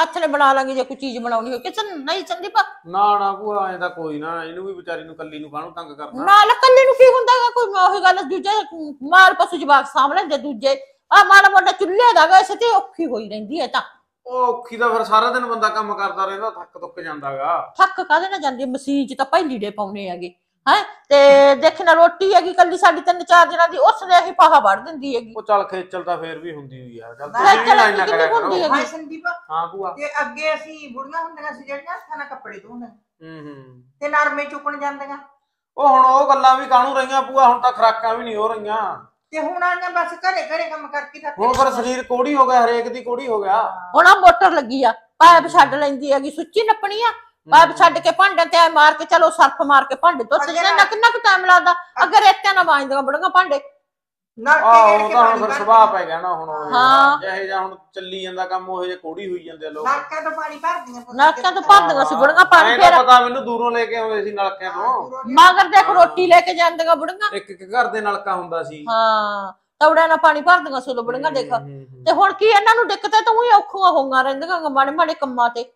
ਹੱਥ ਨੇ ਬਣਾ ਲਾਂਗੇ ਜੇ ਕੋਈ ਚੀਜ਼ ਬਣਾਉਣੀ ਹੋ ਕਿਚਨ ਨਹੀਂ ਸੰਦੀਪ ਨਾ ਨਾ ਭੂਆ ਐਂ ਤਾਂ ਕੋਈ ਨਾ ਇਹਨੂੰ ਵੀ ਵਿਚਾਰੀ ਨੂੰ ਕੱਲੀ ਨੂੰ ਕਾਹਨੂੰ ਤੰਗ ਕਰਨਾ ਨਾਲ ਕੱਲੀ ਨੂੰ ਕੀ ਹੁੰਦਾਗਾ ਕੋਈ ਉਹ ਉਹੀ ਗੱਲ ਦੂਜੇ ਮਾਲ ਪਸ਼ੂ ਜਵਾਕ ਸਾਹਮਣੇ ਦੇ ਦੂਜੇ ਆ ਮਾਲ ਮੋਟਾ ਚੁੱਲ੍ਹੇ ਦਾ ਗਾ ਤੇ ਔਖੀ ਹੋਈ ਰਹਿੰਦੀ ਐ ਤਾਂ ਉਹ ਔਖੀ ਦਾ ਫਿਰ ਸਾਰਾ ਦਿਨ ਬੰਦਾ ਕੰਮ ਕਰਦਾ ਰਹਿੰਦਾ ਥੱਕ ਤੁੱਕ ਜਾਂਦਾਗਾ ਥੱਕ ਕਾਹਦੇ ਨਾਲ ਜਾਂਦੀ ਮਸ਼ੀਨ 'ਚ ਤਾਂ ਪਹਿਲੀ ਡੇ ਪਾਉਨੇ ਆਗੇ ਹੈ ਤੇ ਦੇਖਣਾ ਰੋਟੀ ਹੈਗੀ ਕੱਲੀ ਸਾਡੀ ਤਿੰਨ ਚਾਰ ਜਣਾਂ ਦੀ ਉਸ ਨੇ ਅਸੀਂ ਪਾਹਾ ਵੜ ਦਿੰਦੀ ਹੈਗੀ ਉਹ ਚਲ ਖੇਚਲ ਤਾਂ ਫੇਰ ਵੀ ਹੁੰਦੀ ਹੋਈ ਆ ਗੱਲ ਤੇ ਨਹੀਂ ਲਾਈਨ ਨਾ ਕਰਿਆ ਕਰੋ ਹਾਂ ਸੰਦੀਪ ਹਾਂ ਤੇ ਅੱਗੇ ਅਸੀਂ ਬੁੜੀਆਂ ਹੁੰਦੀਆਂ ਸੀ ਜਿਹੜੀਆਂ ਹੱਥਾਂ ਨਾਲ ਕੱਪੜੇ ਧੋਣ ਹੂੰ ਹੂੰ ਤੇ ਨਰਮੇ ਚੁੱਕਣ ਜਾਂਦੀਆਂ ਉਹ ਹੁਣ ਉਹ ਗੱਲਾਂ ਵੀ ਕਾਹਨੂੰ ਰਹੀਆਂ ਬੂਆ ਹੁਣ ਤਾਂ ਖਰਾਕਾਂ ਵੀ ਨਹੀਂ ਹੋ ਰਹੀਆਂ ਤੇ ਹੁਣ ਆਈਆਂ ਬਸ ਘਰੇ ਘਰੇ ਕੰਮ ਕਰਕੇ ਥੱਕੇ ਹੁਣ ਸਰੀਰ ਕੋੜੀ ਹੋ ਗਿਆ ਹਰੇਕ ਦੀ ਕੋੜੀ ਹੋ ਗਿਆ ਹੁਣ ਆ ਮੋਟਰ ਲੱਗੀ ਆ ਪਾਇਪ ਛੱਡ ਲੈਂਦੀ ਹੈਗੀ ਸੁੱਚੀ ਨੱਪਣੀ ਆ ਪਾਇਪ ਛੱਡ ਕੇ ਭਾਂਡੇ ਤੇ ਮਾਰ ਕੇ ਚਲੋ ਸਰਫ ਮਾਰ ਕੇ ਭਾਂਡੇ ਦੋ ਅੱਗੇ ਨਕ ਨਕ ਕਿੰਨਾ ਕੁ ਟਾਈਮ ਲੱਗਦਾ ਅਗਰ ਰੇਤਿਆਂ ਨਾਲ ਬੜੀਆਂ ਭਾਂਡੇ ਤਾਂ ਹੁਣ ਪੈ ਗਿਆ ਨਾ ਹੁਣ ਉਹ ਜਿਹੇ ਹੁਣ ਚੱਲੀ ਜਾਂਦਾ ਕੰਮ ਉਹ ਜੇ ਕੋੜੀ ਹੋਈ ਜਾਂਦੇ ਲੋਕ ਪਾਣੀ ਭਰਦੀਆਂ ਪੁੱਤ ਬੜੀਆਂ ਪਾਣੀ ਫੇਰ ਪਤਾ ਮੈਨੂੰ ਦੂਰੋਂ ਲੈ ਕੇ ਸੀ ਤੋਂ ਮਗਰ ਦੇਖ ਰੋਟੀ ਲੈ ਕੇ ਜਾਂਦੀਆਂ ਬੜੀਆਂ ਇੱਕ ਇੱਕ ਘਰ ਦੇ ਨਲਕਾ ਹੁੰਦਾ ਸੀ ਹਾਂ ਤਵੜਿਆਂ ਨਾਲ ਪਾਣੀ ਭਰਦੀਆਂ ਸੀ ਲੋ ਦੇਖ ਤੇ ਹੁਣ ਕੀ ਇਹਨਾਂ ਨੂੰ ਹੈ ਤੂੰ ਹੀ ਔਖੀਆਂ ਹੋਈਆਂ ਰਹਿੰਦੀਆਂ ਮਾੜੇ ਮਾੜੇ ਕੰਮਾਂ ਤੇ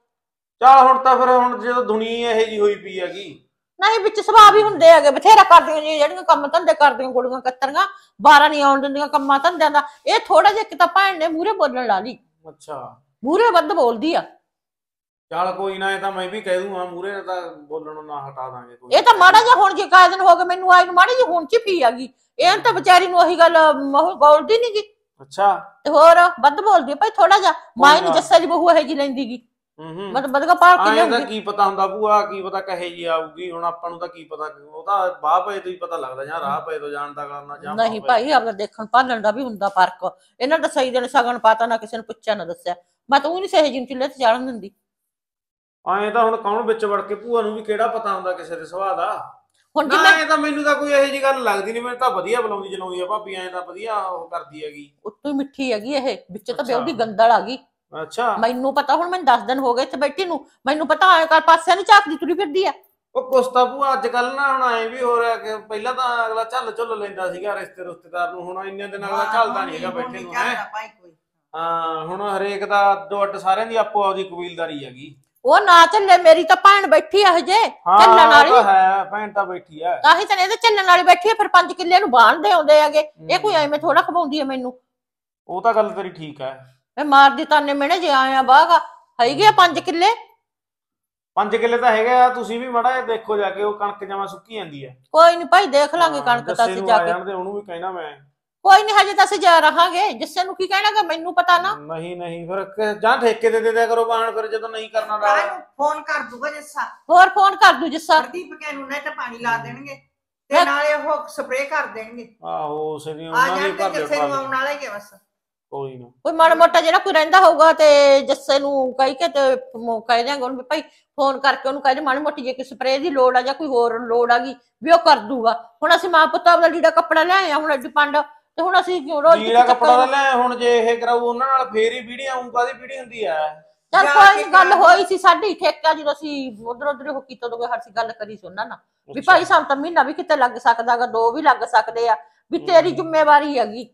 ਚਲ ਹੁਣ ਤਾਂ ਫਿਰ ਹੁਣ ਜਦੋਂ ਦੁਨੀਆ ਇਹ ਜੀ ਹੋਈ ਪਈ ਹੈਗੀ ਨਹੀਂ ਵਿੱਚ ਸੁਭਾਅ ਵੀ ਹੁੰਦੇ ਹੈਗੇ ਬਥੇਰਾ ਕਰਦੀਆਂ ਜੀ ਜਿਹੜੀਆਂ ਕੰਮ ਧੰਦੇ ਕਰਦੀਆਂ ਗੁੜੀਆਂ ਕੱਤਰੀਆਂ ਬਾਹਰ ਨਹੀਂ ਆਉਣ ਦਿੰਦੀਆਂ ਕੰਮਾਂ ਧੰਦਿਆਂ ਦਾ ਇਹ ਥੋੜਾ ਜਿਹਾ ਕਿਤਾ ਭੈਣ ਨੇ ਮੂਰੇ ਬੋਲਣ ਲਾ ਲਈ ਅੱਛਾ ਮੂਰੇ ਵੱਧ ਬੋਲਦੀ ਆ ਚਲ ਕੋਈ ਨਾ ਇਹ ਤਾਂ ਮੈਂ ਵੀ ਕਹਿ ਦੂੰਗਾ ਮੂਰੇ ਤਾਂ ਬੋਲਣੋਂ ਨਾ ਹਟਾ ਦਾਂਗੇ ਕੋਈ ਇਹ ਤਾਂ ਮਾੜਾ ਜਿਹਾ ਹੁਣ ਜੇ ਕਾਇਦਨ ਹੋ ਗਿਆ ਮੈਨੂੰ ਆਈ ਨੂੰ ਮਾੜੀ ਜੀ ਹੁਣ ਚ ਪੀ ਆ ਗਈ ਇਹ ਤਾਂ ਵਿਚਾਰੀ ਨੂੰ ਉਹੀ ਗੱਲ ਉਹ ਬੋਲਦੀ ਨਹੀਂ ਗੀ ਅੱਛਾ ਤੇ ਹੋਰ ਵੱਧ ਬੋਲਦੀ ਭਾਈ ਥੋੜਾ ਜਿਹਾ ਮਾਈ ਨੂੰ ਜੱਸਾ ਜੀ ਬਹੂ ਇਹ ਜੀ ਲੈਂਦੀ ਗੀ ਮਤਲਬ ਬਦਗਾ ਪਾਰ ਕਿੰਨੇ ਆਇਆ ਕੀ ਪਤਾ ਹੁੰਦਾ ਭੂਆ ਕੀ ਪਤਾ ਕਹੇ ਜੀ ਆਊਗੀ ਹੁਣ ਆਪਾਂ ਨੂੰ ਤਾਂ ਕੀ ਪਤਾ ਉਹ ਤਾਂ ਬਾਹ ਪਏ ਤੋਂ ਹੀ ਪਤਾ ਲੱਗਦਾ ਜਾਂ ਰਾਹ ਪਏ ਤੋਂ ਜਾਣਦਾ ਕਰਨਾ ਜਾਂ ਨਹੀਂ ਭਾਈ ਆਪਾਂ ਦੇਖਣ ਪਾਲਣ ਦਾ ਵੀ ਹੁੰਦਾ ਫਰਕ ਇਹਨਾਂ ਦਾ ਸਹੀ ਦਿਨ ਸਗਣ ਪਾਤਾ ਨਾ ਕਿਸੇ ਨੂੰ ਪੁੱਛਿਆ ਨਾ ਦੱਸਿਆ ਮੈਂ ਤਾਂ ਉਹ ਨਹੀਂ ਸਹੀ ਜਿੰਨ ਚੁੱਲ੍ਹੇ ਤੇ ਜਾਣ ਦਿੰਦੀ ਆਏ ਤਾਂ ਹੁਣ ਕੌਣ ਵਿੱਚ ਵੜ ਕੇ ਭੂਆ ਨੂੰ ਵੀ ਕਿਹੜਾ ਪਤਾ ਹੁੰਦਾ ਕਿਸੇ ਦੇ ਸੁਭਾਅ ਦਾ ਹੁਣ ਜੇ ਮੈਂ ਤਾਂ ਮੈਨੂੰ ਤਾਂ ਕੋਈ ਇਹੋ ਜੀ ਗੱਲ ਲੱਗਦੀ ਨਹੀਂ ਮੈਨੂੰ ਤਾਂ ਵਧੀਆ ਬੁਲਾਉਂਦੀ ਜਲਾਉਂਦੀ ਆ ਭਾਬੀ ਐਂ ਤਾਂ ਵਧੀਆ ਉਹ ਕਰਦੀ ਹੈਗੀ ਉੱਤੋਂ ਹੀ ਮਿੱਠੀ ਹੈਗੀ ਇਹ ਵਿੱਚ ਤਾਂ ਅੱਛਾ। ਬਿਉਦੀ ਗੰਦਲ ਆ ਗਈ ਅੱਛਾ ਮੈਨੂੰ ਪਤਾ ਹੁਣ ਮੈਨੂੰ 10 ਦਿਨ ਹੋ ਗਏ ਇੱਥੇ ਬੈਠੀ ਨੂੰ ਮੈਨੂੰ ਪਤਾ ਆਏ ਕਰ ਪਾਸੇ ਨੂੰ ਝਾਕਦੀ ਤੁਰੀ ਫਿਰਦੀ ਆ ਉਹ ਕੁਸਤਾ ਭੂ ਅੱਜ ਕੱਲ ਨਾ ਹੁਣ ਐ ਵੀ ਹੋ ਰਿਹਾ ਕਿ ਪਹਿਲਾਂ ਤਾਂ ਅਗਲਾ ਚੱਲ ਚੁੱਲ ਲੈਂਦਾ ਸੀਗਾ ਰਿਸ਼ਤੇ ਰਿਸ਼ਤੇਦਾਰ ਨੂੰ ਹੁਣ ਇੰਨੇ ਦਿਨ ਅਗਲਾ ਚੱਲਦਾ ਨਹੀਂ ਹੈਗਾ ਬੈਠੇ ਨੂੰ ਹੈ ਹਾਂ ਹੁਣ ਹਰੇਕ ਦਾ ਅੱਡੋ ਅੱਡ ਸਾਰਿਆਂ ਦੀ ਆਪੋ ਆਪਦੀ ਕਬੀਲਦਾਰੀ ਹੈਗੀ ਉਹ ਨਾ ਚੱਲੇ ਮੇਰੀ ਤਾਂ ਭੈਣ ਬੈਠੀ ਆ ਹਜੇ ਚੱਲਣ ਵਾਲੀ ਹਾਂ ਹੈ ਭੈਣ ਤਾਂ ਬੈਠੀ ਆ ਤਾਂ ਹੀ ਤਾਂ ਇਹਦੇ ਚੱਲਣ ਵਾਲੀ ਬੈਠੀ ਆ ਫਿਰ 5 ਕਿੱਲੇ ਨੂੰ ਬਾਣ ਦੇ ਆਉਂਦੇ ਆਗੇ ਇਹ ਕੋਈ ਐਵੇਂ ਥੋੜਾ ਖਵਾਉਂਦੀ ਆ ਮੈਨੂੰ ਉਹ ਤਾਂ ਗੱਲ ਤੇਰੀ ਠੀਕ ਆ ਮੈਂ ਮਾਰ ਦਿੱਤਾ ਨੇ ਮੈਨੇ ਜੇ ਆਇਆ ਬਾਗਾ ਹੈਗੇ 5 ਕਿੱਲੇ 5 ਕਿੱਲੇ ਤਾਂ ਹੈਗਾ ਆ ਤੁਸੀਂ ਵੀ ਮੜਾ ਦੇਖੋ ਜਾ ਕੇ ਉਹ ਕਣਕ ਜਮਾ ਸੁੱਕੀ ਜਾਂਦੀ ਆ ਕੋਈ ਨਹੀਂ ਭਾਈ ਦੇਖ ਲਾਂਗੇ ਕਣਕ ਤਾਂ ਅਸੀਂ ਜਾ ਕੇ ਉਹਨੂੰ ਵੀ ਕਹਿਣਾ ਮੈਂ ਕੋਈ ਨਹੀਂ ਹਜੇ ਤਾਂ ਅਸੀਂ ਜਾ ਰਹਾਂਗੇ ਜਿਸੇ ਨੂੰ ਕੀ ਕਹਿਣਾਗਾ ਮੈਨੂੰ ਪਤਾ ਨਾ ਨਹੀਂ ਨਹੀਂ ਫਿਰ ਜਾਂ ਠੇਕੇ ਦੇ ਦੇ ਦਿਆ ਕਰੋ ਬਾਣ ਫਿਰ ਜਦੋਂ ਨਹੀਂ ਕਰਨਾ ਦਾ ਫੋਨ ਕਰ ਦੂਗਾ ਜੱਸਾ ਹੋਰ ਫੋਨ ਕਰ ਦੂ ਜੱਸਾ ਦੀਪ ਨੂੰ ਨੇ ਤਾਂ ਪਾਣੀ ਲਾ ਦੇਣਗੇ ਤੇ ਨਾਲੇ ਉਹ ਸਪਰੇਅ ਕਰ ਦੇਣਗੇ ਆਹੋ ਉਸੇ ਦੀ ਉਹਨਾਂ ਦੀ ਕਰ ਦੇ ਆ ਜਾਂਦੇ ਕਿਸੇ ਨੂੰ ਆਉਣ ਵਾਲਾ ਹੀ ਕੇ ਬਸ ਕੋਈ ਨਾ ਕੋਈ ਮਾੜਾ ਮੋਟਾ ਜਿਹੜਾ ਕੋਈ ਰਹਿੰਦਾ ਹੋਊਗਾ ਤੇ ਜੱਸੇ ਨੂੰ ਕਹੀ ਕੇ ਤੇ ਮ- ਕਹਿ ਦਿਆਂਗੇ ਉਹਨੂੰ ਵੀ ਭਾਈ ਫੋਨ ਕਰਕੇ ਉਹਨੂੰ ਕਹਿ ਦੇ ਮਾੜਾ ਮੋਟੀ ਜੇ ਕਿ ਸਪਰੇਅ ਦੀ ਲੋੜ ਆ ਜਾਂ ਕੋਈ ਹੋਰ ਲੋੜ ਆਗੀ ਵੀ ਉਹ ਕਰ ਦੂਗਾ ਹੁਣ ਅਸੀਂ ਮਾਂ ਪੁੱਤ ਆਪਣਾ ਜਿਹੜਾ ਕੱਪੜਾ ਲੈ ਆਏ ਹੁਣ ਅੱਡੀ ਪੰਡ ਤੇ ਹੁਣ ਅਸੀਂ ਕਿਉਂ ਰੋਜ਼ ਜਿਹੜਾ ਕੱਪੜਾ ਲੈ ਲੈ ਹੁਣ ਜੇ ਇਹ ਕਰਾਉ ਉਹਨਾਂ ਨਾਲ ਫੇਰ ਹੀ ਵੀੜੀ ਆਊਂ ਕਾਦੀ ਵੀੜੀ ਹੁੰਦੀ ਆ ਚਲ ਕੋਈ ਗੱਲ ਹੋਈ ਸੀ ਸਾਡੀ ਠੇਕਾ ਜਦੋਂ ਅਸੀਂ ਉਧਰ ਉਧਰ ਹੋ ਕੀਤਾ ਉਦੋਂ ਕੋਈ ਹਰ ਸੀ ਗੱਲ ਕਰੀ ਸੀ ਨਾ ਵੀ ਭਾਈ ਸਾਨੂੰ ਤਾਂ ਮਹੀਨਾ ਵੀ ਕਿਤੇ ਲੱਗ ਸਕਦਾਗਾ ਦੋ ਵੀ ਲੱਗ ਸਕਦੇ ਆ ਵੀ ਤੇਰੀ ਜ਼ਿੰਮੇਵਾਰੀ ਹੈਗੀ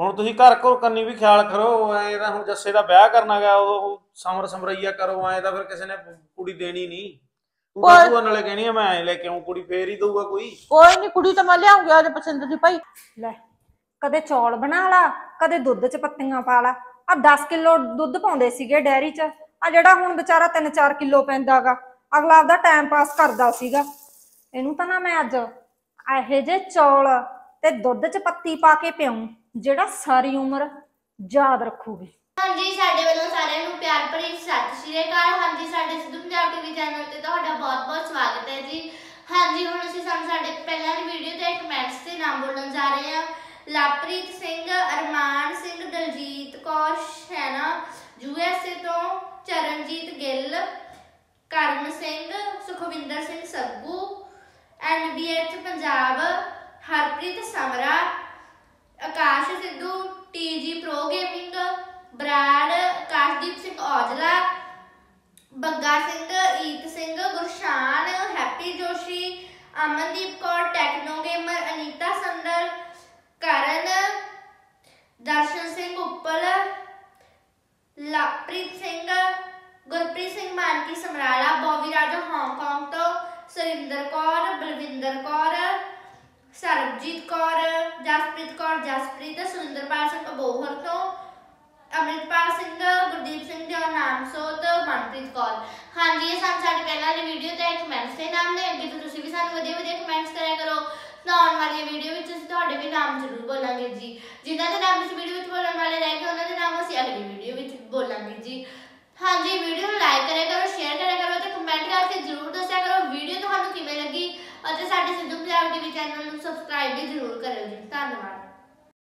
ਹੁਣ ਤੁਸੀਂ ਘਰ ਘਰ ਕੰਨੀ ਵੀ ਖਿਆਲ ਕਰੋ ਐ ਤਾਂ ਹੁਣ ਜੱਸੇ ਦਾ ਵਿਆਹ ਕਰਨਾ ਗਿਆ ਉਹ ਸਮਰ ਸਮਰਈਆ ਕਰੋ ਐ ਤਾਂ ਫਿਰ ਕਿਸੇ ਨੇ ਕੁੜੀ ਦੇਣੀ ਨਹੀਂ ਕੋਈ ਤੂੰ ਨਾਲੇ ਕਹਿਣੀ ਮੈਂ ਐ ਲੈ ਕੇ ਆਉਂ ਕੁੜੀ ਫੇਰ ਹੀ ਦਊਗਾ ਕੋਈ ਕੋਈ ਨਹੀਂ ਕੁੜੀ ਤਾਂ ਮੈਂ ਲਿਆਉਂਗਾ ਉਹਦੇ ਪਸੰਦ ਦੀ ਭਾਈ ਲੈ ਕਦੇ ਚੌਲ ਬਣਾ ਲਾ ਕਦੇ ਦੁੱਧ ਚ ਪੱਤੀਆਂ ਪਾ ਲਾ ਆ 10 ਕਿਲੋ ਦੁੱਧ ਪਾਉਂਦੇ ਸੀਗੇ ਡੈਰੀ ਚ ਆ ਜਿਹੜਾ ਹੁਣ ਵਿਚਾਰਾ 3-4 ਕਿਲੋ ਪੈਂਦਾਗਾ ਅਗਲਾ ਆਪਦਾ ਟਾਈਮ ਪਾਸ ਕਰਦਾ ਸੀਗਾ ਇਹਨੂੰ ਤਾਂ ਨਾ ਮੈਂ ਅੱਜ ਇਹੋ ਜੇ ਚੌਲ ਤੇ ਦੁੱਧ ਚ ਪੱਤੀ ਪਾ ਕੇ ਪਿਉਂ ਜਿਹੜਾ ਸਾਰੀ ਉਮਰ ਯਾਦ ਰੱਖੂਗੀ ਹਾਂਜੀ ਸਾਡੇ ਵੱਲੋਂ ਸਾਰਿਆਂ ਨੂੰ ਪਿਆਰ ਭਰੀ ਸਤਿ ਸ਼੍ਰੀ ਅਕਾਲ ਹਾਂਜੀ ਸਾਡੇ ਸਿੱਧੂ ਪੰਜਾਬ ਟੀਵੀ ਚੈਨਲ ਤੇ ਤੁਹਾਡਾ ਬਹੁਤ-ਬਹੁਤ ਸਵਾਗਤ ਹੈ ਜੀ ਹਾਂਜੀ ਹੁਣ ਅਸੀਂ ਸਾਨੂੰ ਸਾਡੇ ਪਹਿਲਾਂ ਦੀ ਵੀਡੀਓ ਤੇ ਕਮੈਂਟਸ ਤੇ ਨਾਮ ਬੋਲਣ ਜਾ ਰਹੇ ਹਾਂ ਲਾਪ੍ਰੀਤ ਸਿੰਘ ਅਰਮਾਨ ਸਿੰਘ ਦਲਜੀਤ ਕੌਰ ਸ਼ੈਨਾ ਯੂਐਸਏ ਤੋਂ Charanjit Gill Karam Singh Sukhwinder Singh Saggu NBH Punjab Harpreet Samra Akash Sidhu TG pro gaming Brad Akashdeep Singh Aujla Bagga Singh ਈਤ Singh Gurshan Happy Joshi Amandeep Kaur techno gamer Anita Sandar Karan Darshan Singh Uppal ਲਾਪ੍ਰੀਤ Singh Gurpreet Singh Manki Samrala ਬੋਵੀ ਰਾਜਾ ਹਾਂਗਕਾਂਗ ਤੋਂ ਸਰਿੰਦਰ ਕੌਰ ਬਲਵਿੰਦਰ ਕੌਰ ਸਰਬਜੀਤ ਕੌਰ ਜਸਪ੍ਰੀਤ ਕੌਰ ਜਸਪ੍ਰੀਤ ਸੁੰਦਰਪਾਲ ਸਿੰਘ ਬੋਹਰ ਤੋਂ ਅਮਰਿਤਪਾਲ ਸਿੰਘ ਗੁਰਦੀਪ ਸਿੰਘ ਦੇ ਨਾਮ ਸੋਤ ਮਨਪ੍ਰੀਤ ਕੌਰ ਹਾਂਜੀ ਇਹ ਸਾਨੂੰ ਸਾਡੀ ਪਹਿਲਾਂ ਵਾਲੀ ਵੀਡੀਓ ਤੇ ਕਮੈਂਟਸ ਦੇ ਨਾਮ ਨੇ ਅੱਗੇ ਤੋਂ ਤੁਸੀਂ ਵੀ ਸਾਨੂੰ ਵਧੀਆ ਵਧੀਆ ਕਮੈਂਟਸ ਕਰਿਆ ਕਰੋ ਨਾਉਣ ਵਾਲੀ ਵੀਡੀਓ ਵਿੱਚ ਅਸੀਂ ਤੁਹਾਡੇ ਵੀ ਨਾਮ ਜ਼ਰੂਰ ਬੋਲਾਂਗੇ ਜੀ ਜਿਨ੍ਹਾਂ ਦੇ ਨਾਮ ਇਸ ਵੀਡੀਓ ਵਿੱਚ ਬੋਲਣ ਵਾਲੇ ਰਹਿ ਗਏ ਉਹਨਾਂ ਦੇ ਨਾਮ ਅਸੀਂ ਅਗਲੀ ਵੀਡੀਓ ਵਿੱਚ ਬੋਲਾਂਗੇ ਜੀ ਹਾਂਜੀ ਵੀਡੀਓ ਨੂੰ ਲਾਈਕ ਕਰਿਆ ਕਰੋ ਸ਼ੇਅਰ ਕਰਿਆ ਕਰੋ ਤੇ ਕਮੈਂਟ ਕਰਕੇ ਜ਼ਰੂਰ ਦੱਸਿਆ ਕਰੋ ਵੀਡੀਓ ਤੁਹਾਨੂੰ ਕਿਵੇਂ ਲੱਗੀ ਅਤੇ ਸਾਡੇ ਸਿੱਧੂ ਪੰਜਾਬ ਟੀਵੀ ਚੈਨਲ ਨੂੰ ਸਬਸਕ੍ਰਾਈਬ ਵੀ ਜ਼ਰੂਰ ਕਰਿਓ ਜੀ ਧੰਨਵਾਦ